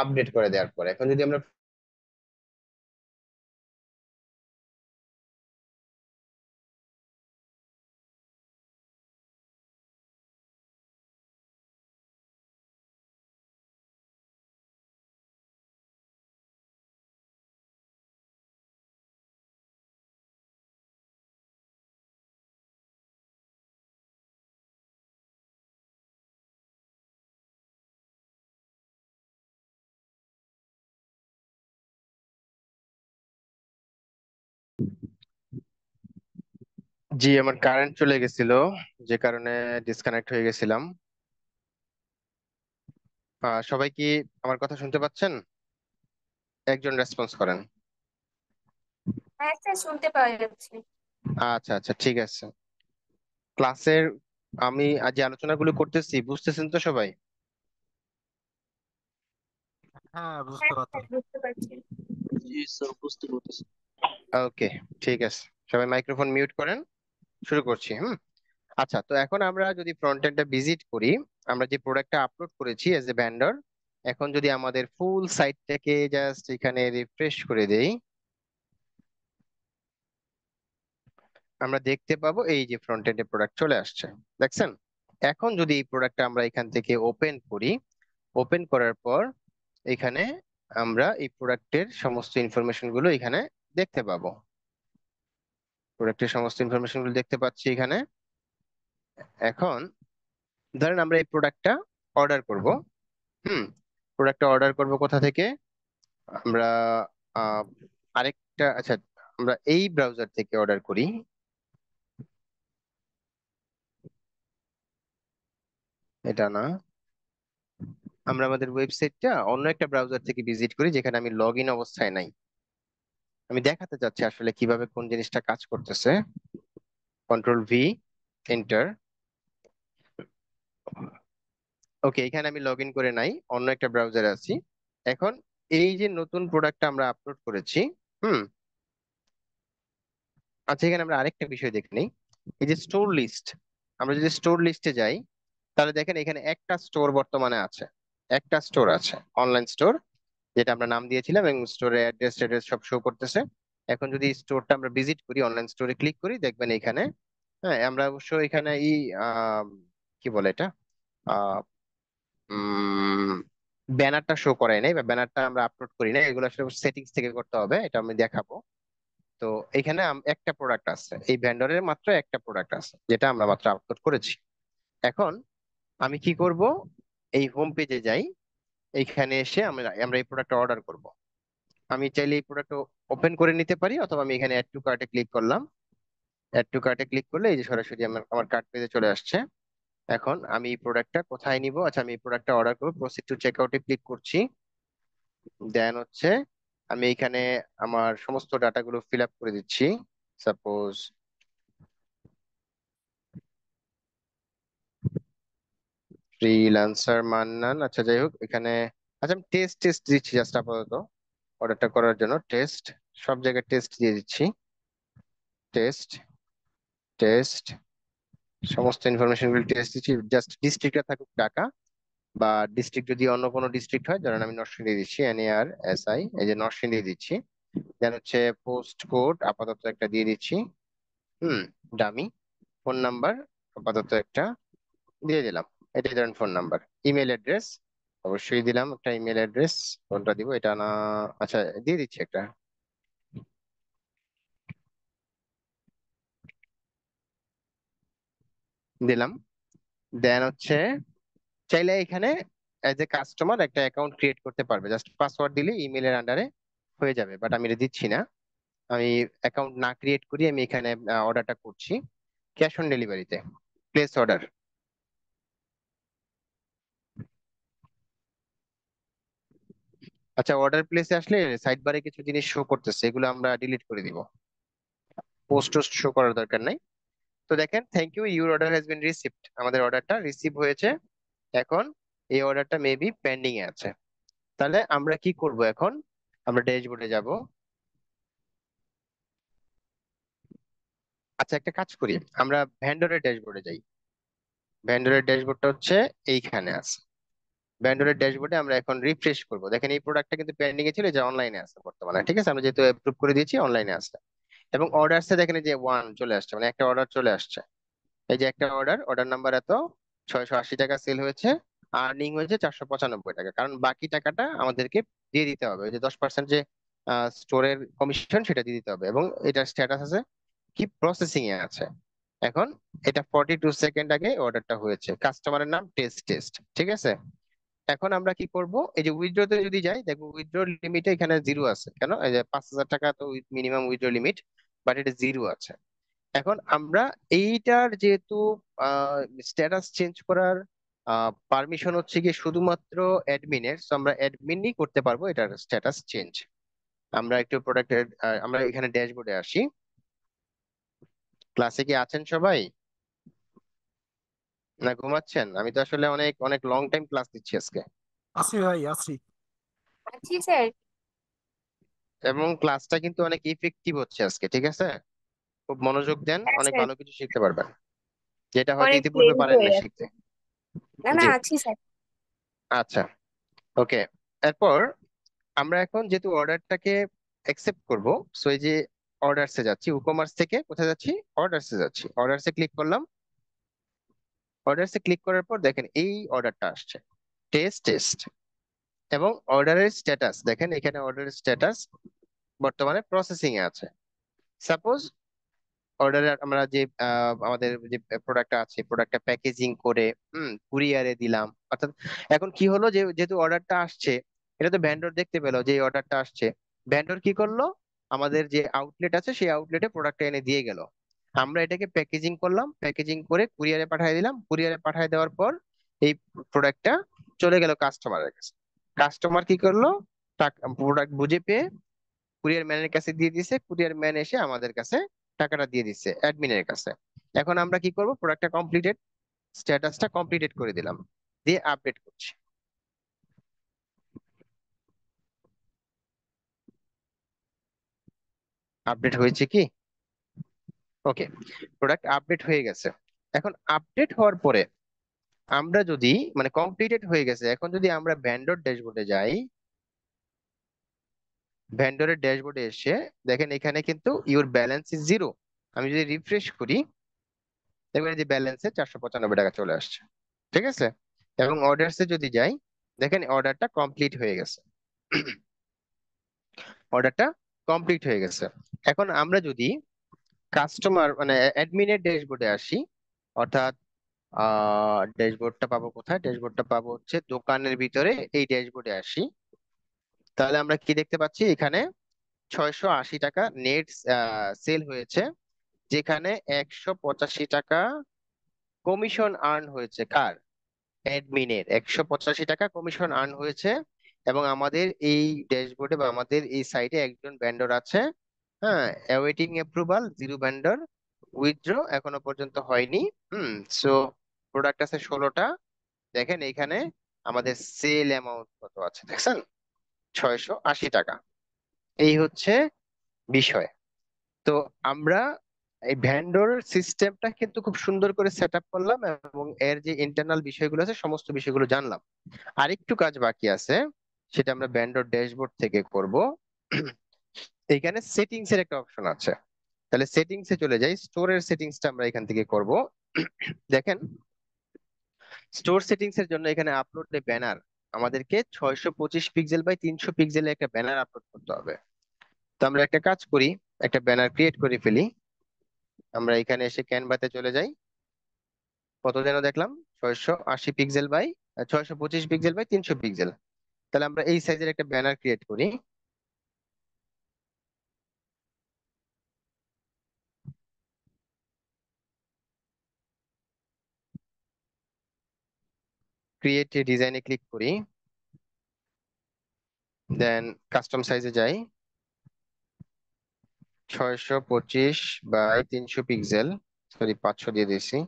আপডেট করে দেওয়ার পর এখন যদি আমরা জি আমার কারেন্ট চলে গেছিল যে কারণে ডিসকানেক্ট হয়ে গেছিলাম আহ, সবাই কি আমার কথা শুনতে পাচ্ছেন একজন রেসপন্স করেন হ্যাঁ, আচ্ছা আচ্ছা ঠিক আছে ক্লাসের আমি আজ আলোচনাগুলো করতেছি বুঝতেছেন তো সবাই হ্যাঁ বুঝতে পারছি ওকে হ্যাঁ, ঠিক আছে সবাই মাইক্রোফোন মিউট করেন শুরু করছি হুম আচ্ছা তো এখন আমরা যদি ফ্রন্ট এন্ডটা ভিজিট করি আমরা যে প্রোডাক্টটা আপলোড করেছি এস এ ভ্যান্ডর এখন যদি আমাদের ফুল সাইটটাকে জাস্ট এখানে রিফ্রেশ করে দেই আমরা দেখতে পাবো এই যে ফ্রন্ট এন্ডের প্রোডাক্ট চলে আসছে দেখছেন এখন যদি এই প্রোডাক্টটা আমরা এখান থেকে ওপেন করি ওপেন করার পর এখানে আমরা এই প্রোডাক্টের সমস্ত ইনফরমেশনগুলো এখানে দেখতে পাবো প্রোডাক্টের সমস্ত ইনফরমেশনগুলো দেখতে পাচ্ছি এখানে এখন ধরেন আমরা এই প্রোডাক্টটা অর্ডার করব হুম প্রোডাক্টটা অর্ডার করব কোথা থেকে আমরা আরেকটা আচ্ছা আমরা এই ব্রাউজার থেকে অর্ডার করি এটা না আমরা আমাদের ওয়েবসাইটটা অন্য একটা ব্রাউজার থেকে ভিজিট করি যেখানে আমি লগ ইন অবস্থায় নাই আমি দেখাতে চাচ্ছি আসলে কিভাবে কোন জিনিসটা কাজ করতেছে কন্ট্রোল ভি এন্টার ওকে এখানে আমি লগ করে নাই অন্য একটা ব্রাউজারে আছি এখন এই যে নতুন প্রোডাক্টটা আমরা আপলোড করেছি হুম আচ্ছা এখানে আমরা আরেকটা বিষয় দেখে নিই এই যে স্টোর লিস্ট আমরা যদি স্টোর লিস্টে যাই তাহলে দেখেন এখানে একটা স্টোর বর্তমানে আছে একটা স্টোর আছে অনলাইন স্টোর যেটা আমরা নাম দিয়েছিলাম এবং স্টোরে অ্যাড্রেস ট্যাড্রেস সব শো করতেছে এখন যদি স্টোরটা আমরা ভিজিট করি অনলাইন স্টোরে ক্লিক করি দেখবেন এখানে হ্যাঁ আমরা অবশ্য এখানে ই কি বলে এটা ব্যানারটা শো করাই নাই বা ব্যানারটা আমরা আপলোড করি না এগুলো আসলে সেটিংস থেকে করতে হবে এটা আমি দেখাবো তো এখানে একটা প্রোডাক্ট আছে এই ভেন্ডরের মাত্র একটা প্রোডাক্ট আছে যেটা আমরা মাত্র আপলোড করেছি এখন আমি কি করব এই হোম পেজে যাই এইখানে এসে আমরা আমরা এই প্রোডাক্ট অর্ডার করব আমি চাইলে এই প্রোডাক্ট ওপেন করে নিতে পারি অথবা আমি এখানে অ্যাড টু কার্টে ক্লিক করলাম অ্যাড টু কার্টে ক্লিক করলে এই যে সরাসরি আমার আমার কার্ট পেজে চলে আসছে এখন আমি এই প্রোডাক্টটা কোথায় নিব আচ্ছা আমি এই প্রোডাক্টটা অর্ডার করব প্রসিড টু চেকআউটে ক্লিক করছি দেন হচ্ছে আমি এখানে আমার সমস্ত ডাটাগুলো ফিল আপ করে দিচ্ছি সাপোজ ফ্রিল্যান্সার মান্নান আচ্ছা যাই হোক এখানে আচ্ছা আমি টেস্ট টেস্ট দিচ্ছি জাস্ট আপাতত অর্ডারটা করার জন্য টেস্ট সব জায়গায় টেস্ট দিয়ে দিচ্ছি টেস্ট টেস্ট সমস্ত ইনফরমেশনগুলি টেস্ট দিচ্ছি জাস্ট ডিস্ট্রিক্টটা থাকুক ঢাকা বা ডিস্ট্রিক্ট যদি অন্য কোনো ডিস্ট্রিক্ট হয় যেন আমি নরসিংদী দিচ্ছি এন এস আই এই যে নরসিংদী দিচ্ছি দেন হচ্ছে পোস্ট কোড আপাতত একটা দিয়ে দিচ্ছি হুম দামি ফোন নাম্বার আপাতত একটা দিয়ে দিলাম এটাই ধরেন ফোন নাম্বার ইমেল অ্যাড্রেস অবশ্যই দিলাম একটা ইমেল অ্যাড্রেস ফোনটা দিব এটা না আচ্ছা দিয়ে দিচ্ছি একটা দিলাম দেন হচ্ছে চাইলে এখানে অ্যাজ এ কাস্টমার একটা অ্যাকাউন্ট ক্রিয়েট করতে পারবে জাস্ট পাসওয়ার্ড দিলে ইমেলের আন্ডারে হয়ে যাবে বাট আমি এটা দিচ্ছি না আমি অ্যাকাউন্ট না ক্রিয়েট করি আমি এখানে অর্ডারটা করছি ক্যাশ অন ডেলিভারিতে প্লেস অর্ডার আচ্ছা অর্ডার প্লেসে আসলে সাইড বারে কিছু জিনিস শো করতেছে এগুলো আমরা ডিলিট করে দিব পোস্ট টোস্ট শো করার দরকার নাই তো দেখেন thank you your order has been received আমাদের অর্ডারটা রিসিভ হয়েছে এখন এই অর্ডারটা মেবি পেন্ডিং এ আছে তাহলে আমরা কি করব এখন আমরা ড্যাশবোর্ডে যাব আচ্ছা একটা কাজ করি আমরা ভেন্ডরের ড্যাশবোর্ডে যাই ভেন্ডরের ড্যাশবোর্ডটা হচ্ছে এইখানে আছে ব্যান্ডলের ড্যাশবোর্ডে আমরা এখন রিফ্রেশ করব দেখেন এই প্রোডাক্টটা কিন্তু পেন্ডিং এ ছিল যা অনলাইনে আছে বর্তমানে ঠিক আছে আমরা যেহেতু অ্যাপ্রুভ করে দিয়েছি অনলাইনে আসছে এবং অর্ডারসে দেখেন যে ওয়ান চলে আসছে মানে একটা অর্ডার চলে আসছে এই যে একটা অর্ডার অর্ডার নাম্বার এত ছয়শো আশি টাকা সেল হয়েছে আর্নিং হয়েছে চারশো পঁচানব্বই টাকা কারণ বাকি টাকাটা আমাদেরকে দিয়ে দিতে হবে যে দশ পার্সেন্ট যে স্টোরের কমিশন সেটা দিয়ে দিতে হবে এবং এটার স্ট্যাটাস আছে কি প্রসেসিং এ আছে এখন এটা ফর্টি টু সেকেন্ড আগে অর্ডারটা হয়েছে কাস্টমারের নাম টেস্ট টেস্ট ঠিক আছে এখন আমরা কি করব এই যে উইথড্রতে যদি যাই দেখবো উইথড্র লিমিটে এখানে জিরো আছে কেন এই যে পাঁচ হাজার টাকা তো মিনিমাম উইথড্র লিমিট বাট এটা জিরো আছে এখন আমরা এইটার যেহেতু স্ট্যাটাস চেঞ্জ করার পারমিশন হচ্ছে কি শুধুমাত্র অ্যাডমিনের সো আমরা অ্যাডমিনই করতে পারবো এটার স্ট্যাটাস চেঞ্জ আমরা একটু প্রোডাক্টের আমরা এখানে ড্যাশবোর্ডে আসি ক্লাসে কি আছেন সবাই না ঘুমাচ্ছেন আমি তো আসলে অনেক অনেক লং টাইম ক্লাস দিচ্ছি আজকে আছি ভাই আছি আছি স্যার এবং ক্লাসটা কিন্তু অনেক ইফেক্টিভ হচ্ছে আজকে ঠিক আছে খুব মনোযোগ দেন হ্যাঁ অনেক ভালো কিছু শিখতে পারবেন যেটা হয়তো অনেক ইতিপূর্বে দেরি পারেন হয়ে না গেছে শিখতে না না জি আছি স্যার আচ্ছা ওকে এরপর আমরা এখন যেহেতু অর্ডারটাকে অ্যাকসেপ্ট করব সো এই যে অর্ডারসে যাচ্ছি উকমার্স থেকে কোথায় যাচ্ছি অর্ডারসে যাচ্ছি অর্ডারসে ক্লিক করলাম অর্ডারসে ক্লিক করার পর দেখেন এই অর্ডারটা আসছে টেস্ট টেস্ট এবং অর্ডারের স্ট্যাটাস দেখেন এখানে অর্ডারের স্ট্যাটাস বর্তমানে প্রসেসিং এ আছে সাপোজ অর্ডারে আমরা যে আমাদের যে প্রোডাক্টটা আছে প্রোডাক্টটা প্যাকেজিং করে হুম কুরিয়ারে দিলাম অর্থাৎ এখন কি হলো যে যেহেতু অর্ডারটা আসছে এটা তো ভ্যান্ডর দেখতে পেলো যে অর্ডারটা আসছে ভ্যান্ডর কি করলো আমাদের যে আউটলেট আছে সেই আউটলেটে প্রোডাক্টটা এনে দিয়ে গেল আমরা এটাকে প্যাকেজিং করলাম প্যাকেজিং করে কুরিয়ারে পাঠিয়ে দিলাম কুরিয়ারে পাঠিয়ে দেওয়ার পর এই প্রোডাক্টটা চলে গেল কাস্টমারের কাছে কাস্টমার কি করলো প্রোডাক্ট বুঝে পেয়ে কুরিয়ার ম্যানের কাছে দিয়ে দিছে কুরিয়ার ম্যান এসে আমাদের কাছে টাকাটা দিয়ে দিচ্ছে অ্যাডমিনের কাছে এখন আমরা কি করব প্রোডাক্টটা কমপ্লিটেড স্ট্যাটাসটা কমপ্লিটেড করে দিলাম দিয়ে আপডেট করছি আপডেট হয়েছে কি ওকে প্রোডাক্ট আপডেট হয়ে গেছে এখন আপডেট হওয়ার পরে আমরা যদি মানে কমপ্লিটেড হয়ে গেছে এখন যদি আমরা ভ্যান্ডর ড্যাশবোর্ডে যাই ভ্যান্ডরের ড্যাশবোর্ডে এসে দেখেন এখানে কিন্তু ইউর ব্যালেন্স ইজ জিরো আমি যদি রিফ্রেশ করি দেখবেন যে ব্যালেন্সে চারশো পঁচানব্বই টাকা চলে আসছে ঠিক আছে এবং অর্ডারসে যদি যাই দেখেন অর্ডারটা কমপ্লিট হয়ে গেছে অর্ডারটা [clears throat] কমপ্লিট হয়ে গেছে এখন আমরা যদি কাস্টমার মানে অ্যাডমিনের ড্যাশবোর্ডে আসি অর্থাৎ ড্যাশবোর্ডটা পাবো কোথায় ড্যাশবোর্ডটা পাবো হচ্ছে দোকানের ভিতরে এই ড্যাশবোর্ডে আসি তাহলে আমরা কি দেখতে পাচ্ছি এখানে ছয়শো আশি টাকা নেট সেল হয়েছে যেখানে একশো পঁচাশি টাকা কমিশন আর্ন হয়েছে কার অ্যাডমিনের একশো পঁচাশি টাকা কমিশন আর্ন হয়েছে এবং আমাদের এই ড্যাশবোর্ডে বা আমাদের এই সাইটে একজন ব্যান্ডর আছে হ্যাঁ awaiting approval zero vendor withdraw এখনো পর্যন্ত হয়নি হুম সো প্রোডাক্ট আছে ষোলোটা দেখেন এখানে আমাদের সেল অ্যামাউন্ট কত আছে দেখছেন ছয়শো আশি টাকা এই হচ্ছে বিষয় তো আমরা এই ভ্যান্ডোর সিস্টেমটা কিন্তু খুব সুন্দর করে সেট আপ করলাম এবং এর যে ইন্টারনাল বিষয়গুলো আছে সমস্ত বিষয়গুলো জানলাম আরেকটু কাজ বাকি আছে সেটা আমরা ভ্যান্ডোর ড্যাশবোর্ড থেকে করব এখানে সেটিংস এর একটা অপশন আছে তাহলে সেটিংস এ চলে যাই স্টোরের টা আমরা এখান থেকে করব দেখেন স্টোর সেটিংস এর জন্য এখানে আপলোড দে ব্যানার আমাদেরকে ছয়শো পঁচিশ পিক্সেল বাই তিনশো পিক্সেলে একটা ব্যানার আপলোড করতে হবে তো আমরা একটা কাজ করি একটা ব্যানার ক্রিয়েট করে ফেলি আমরা এখানে এসে ক্যানভাতে চলে যাই কত যেন দেখলাম ছয়শো আশি পিক্সেল বাই ছয়শো পঁচিশ পিক্সেল বাই তিনশো পিক্সেল তাহলে আমরা এই সাইজের একটা ব্যানার ক্রিয়েট করি ক্রিয়েট ডিজাইনে ক্লিক করি দেন কাস্টম সাইজে যাই ছয়শো পঁচিশ বাই তিনশো পিক্সেল সরি পাঁচশো দিয়ে দিয়েছি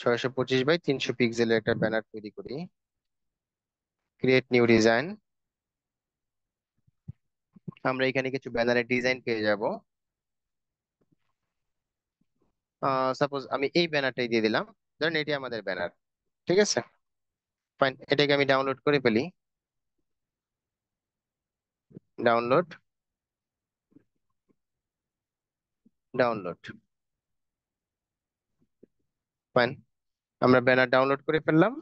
ছয়শো পঁচিশ বাই তিনশো পিক্সেলের একটা ব্যানার তৈরি করি ক্রিয়েট নিউ ডিজাইন আমরা এখানে কিছু ব্যানারের ডিজাইন পেয়ে যাব সাপোজ আমি এই ব্যানারটাই দিয়ে দিলাম ধরেন এটি আমাদের ব্যানার ঠিক আছে ফাইন এটাকে আমি ডাউনলোড করে ফেলি ডাউনলোড ডাউনলোড ফাইন আমরা ব্যানার ডাউনলোড করে ফেললাম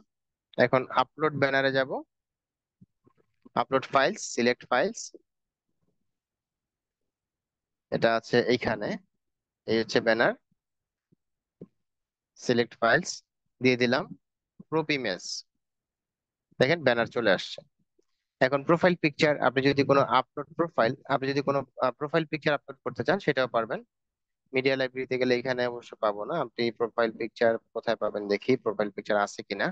এখন আপলোড ব্যানারে যাব আপলোড ফাইলস সিলেক্ট ফাইলস এটা আছে এইখানে এই হচ্ছে ব্যানার সিলেক্ট ফাইলস দিয়ে দিলাম গ্রুপ ইমেজ দেখেন ব্যানার চলে আসছে এখন প্রোফাইল পিকচার আপনি যদি কোনো আপলোড প্রোফাইল আপনি যদি কোনো প্রোফাইল পিকচার আপলোড করতে চান সেটাও পারবেন মিডিয়া লাইব্রেরিতে গেলে এখানে অবশ্য পাবো না আপনি প্রোফাইল পিকচার কোথায় পাবেন দেখি প্রোফাইল পিকচার আছে কিনা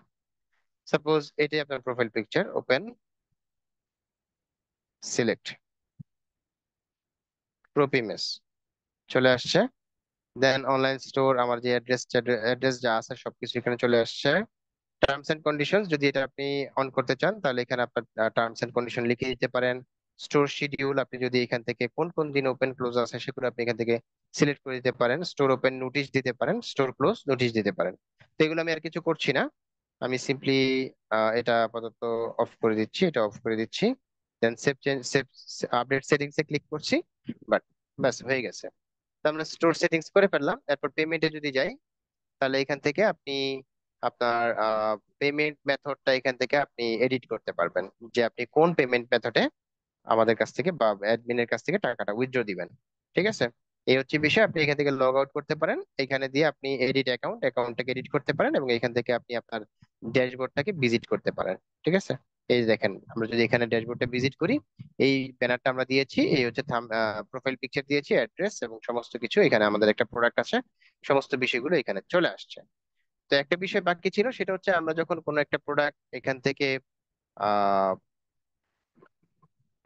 সাপোজ এটাই আপনার profile picture open select crop image চলে আসছে দেন অনলাইন স্টোর আমার যে অ্যাড্রেস অ্যাড্রেস যা আছে সবকিছু এখানে চলে আসছে টার্মস এন্ড কন্ডিশন যদি এটা আপনি অন করতে চান তাহলে এখানে আপনার টার্মস এন্ড কন্ডিশন লিখে দিতে পারেন স্টোর শিডিউল আপনি যদি এখান থেকে কোন কোন দিন ওপেন ক্লোজ আছে সেগুলো আপনি এখান থেকে সিলেক্ট করে দিতে পারেন স্টোর ওপেন নোটিশ দিতে পারেন স্টোর ক্লোজ নোটিশ দিতে পারেন তো এগুলো আমি আর কিছু করছি না আমি সিম্পলি এটা আপাতত অফ করে দিচ্ছি এটা অফ করে দিচ্ছি then save change save update সেটিংসে ক্লিক করছি বাট ব্যাস হয়ে গেছে তো আমরা স্টোর সেটিংস করে ফেললাম এরপর পেমেন্টে যদি যাই তাহলে এখান থেকে আপনি আপনার পেমেন্ট মেথডটা এখান থেকে আপনি এডিট করতে পারবেন যে আপনি কোন পেমেন্ট মেথডে আমাদের কাছ থেকে বা অ্যাডমিনের কাছ থেকে টাকাটা উইথড্র দিবেন ঠিক আছে এই হচ্ছে বিষয় আপনি এখান থেকে লগ আউট করতে পারেন এখানে দিয়ে আপনি এডিট অ্যাকাউন্ট অ্যাকাউন্টটাকে এডিট করতে পারেন এবং এখান থেকে আপনি আপনার ড্যাশবোর্ডটাকে ভিজিট করতে পারেন ঠিক আছে এই দেখেন আমরা যদি এখানে ড্যাশবোর্ডটা ভিজিট করি এই ব্যানারটা আমরা দিয়েছি এই হচ্ছে প্রোফাইল পিকচার দিয়েছি অ্যাড্রেস এবং সমস্ত কিছু এখানে আমাদের একটা প্রোডাক্ট আছে সমস্ত বিষয়গুলো এখানে চলে আসছে তো একটা বিষয় বাকি ছিল সেটা হচ্ছে আমরা যখন কোন একটা প্রোডাক্ট এখান থেকে আহ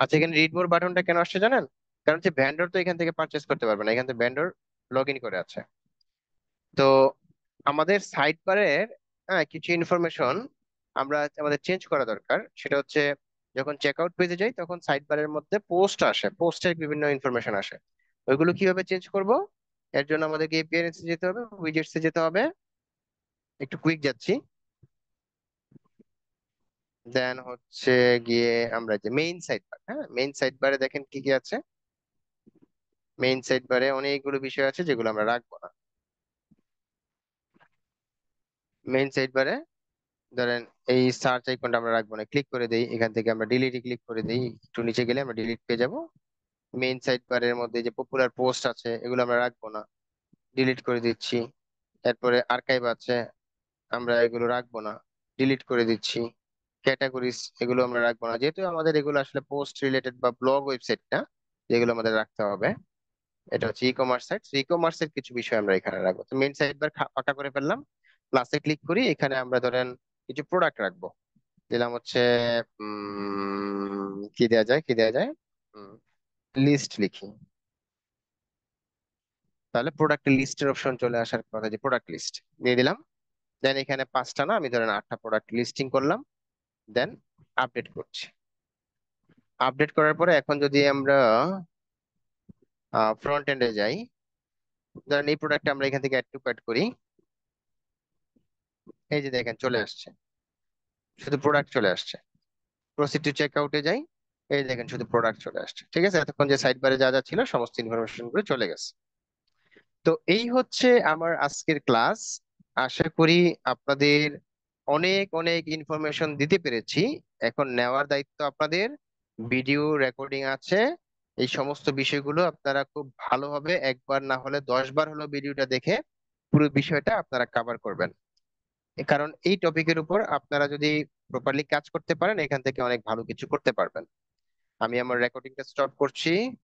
আচ্ছা এখানে রিড মোর বাটনটা কেন আসছে জানেন কারণ হচ্ছে ভ্যান্ডর তো এখান থেকে পারচেস করতে পারবে না এখান থেকে ভ্যান্ডর লগ ইন করে আছে তো আমাদের সাইট বারের কিছু ইনফরমেশন আমরা আমাদের চেঞ্জ করা দরকার সেটা হচ্ছে যখন চেক আউট পেজে যাই তখন সাইট বারের মধ্যে পোস্ট আসে পোস্টের বিভিন্ন ইনফরমেশন আসে ওইগুলো কিভাবে চেঞ্জ করব এর জন্য আমাদেরকে এপিআরএস যেতে হবে উইজেটসে যেতে হবে একটু কুইক যাচ্ছি দেন হচ্ছে গিয়ে আমরা যে মেইন সাইড বার হ্যাঁ মেইন সাইড বারে দেখেন কি কি আছে মেইন সাইড বারে অনেকগুলো বিষয় আছে যেগুলো আমরা রাখবো না মেইন সাইড বারে ধরেন এই সার্চ আইকনটা আমরা রাখবো না ক্লিক করে দেই এখান থেকে আমরা ডিলিট ক্লিক করে দেই একটু নিচে গেলে আমরা ডিলিট পেয়ে যাব মেইন সাইড বারের মধ্যে যে পপুলার পোস্ট আছে এগুলো আমরা রাখবো না ডিলিট করে দিচ্ছি তারপরে আর্কাইভ আছে আমরা এগুলো রাখবো না ডিলিট করে দিচ্ছি ক্যাটাগরিজ এগুলো আমরা রাখবো না যেহেতু আমাদের এগুলো আসলে পোস্ট রিলেটেড বা ব্লগ ওয়েবসাইট না যেগুলো আমাদের রাখতে হবে এটা হচ্ছে e commerce site e commerce এর কিছু বিষয় আমরা এখানে রাখবো তো মেন সাইট বার ফাঁকা করে ফেললাম প্লাসে ক্লিক করি এখানে আমরা ধরেন কিছু প্রোডাক্ট রাখবো দিলাম হচ্ছে কি দেয়া যায় কি দেয়া যায় লিস্ট লিখি তাহলে প্রোডাক্ট লিস্টের অপশন চলে আসার কথা যে প্রোডাক্ট লিস্ট দিয়ে দিলাম দেন এখানে পাঁচটা না আমি ধরেন আটটা প্রোডাক্ট লিস্টিং করলাম দেন আপডেট করছি আপডেট করার পরে এখন যদি আমরা ফ্রন্ট এন্ডে যাই ধরেন এই প্রোডাক্ট আমরা এখান থেকে অ্যাড টু কাট করি এই যে দেখেন চলে আসছে শুধু প্রোডাক্ট চলে আসছে প্রসিড টু চেক আউটে যাই এই দেখেন শুধু প্রোডাক্ট চলে আসছে ঠিক আছে এতক্ষণ যে সাইড বারে যা যা ছিল সমস্ত ইনফরমেশন গুলো চলে গেছে তো এই হচ্ছে আমার আজকের ক্লাস আশা করি আপনাদের অনেক অনেক ইনফরমেশন দিতে পেরেছি এখন নেওয়ার দায়িত্ব আপনাদের ভিডিও রেকর্ডিং আছে এই সমস্ত বিষয়গুলো আপনারা খুব ভালোভাবে একবার না হলে দশ বার হলো ভিডিওটা দেখে পুরো বিষয়টা আপনারা কাভার করবেন কারণ এই টপিকের উপর আপনারা যদি প্রপারলি কাজ করতে পারেন এখান থেকে অনেক ভালো কিছু করতে পারবেন আমি আমার রেকর্ডিংটা স্টপ করছি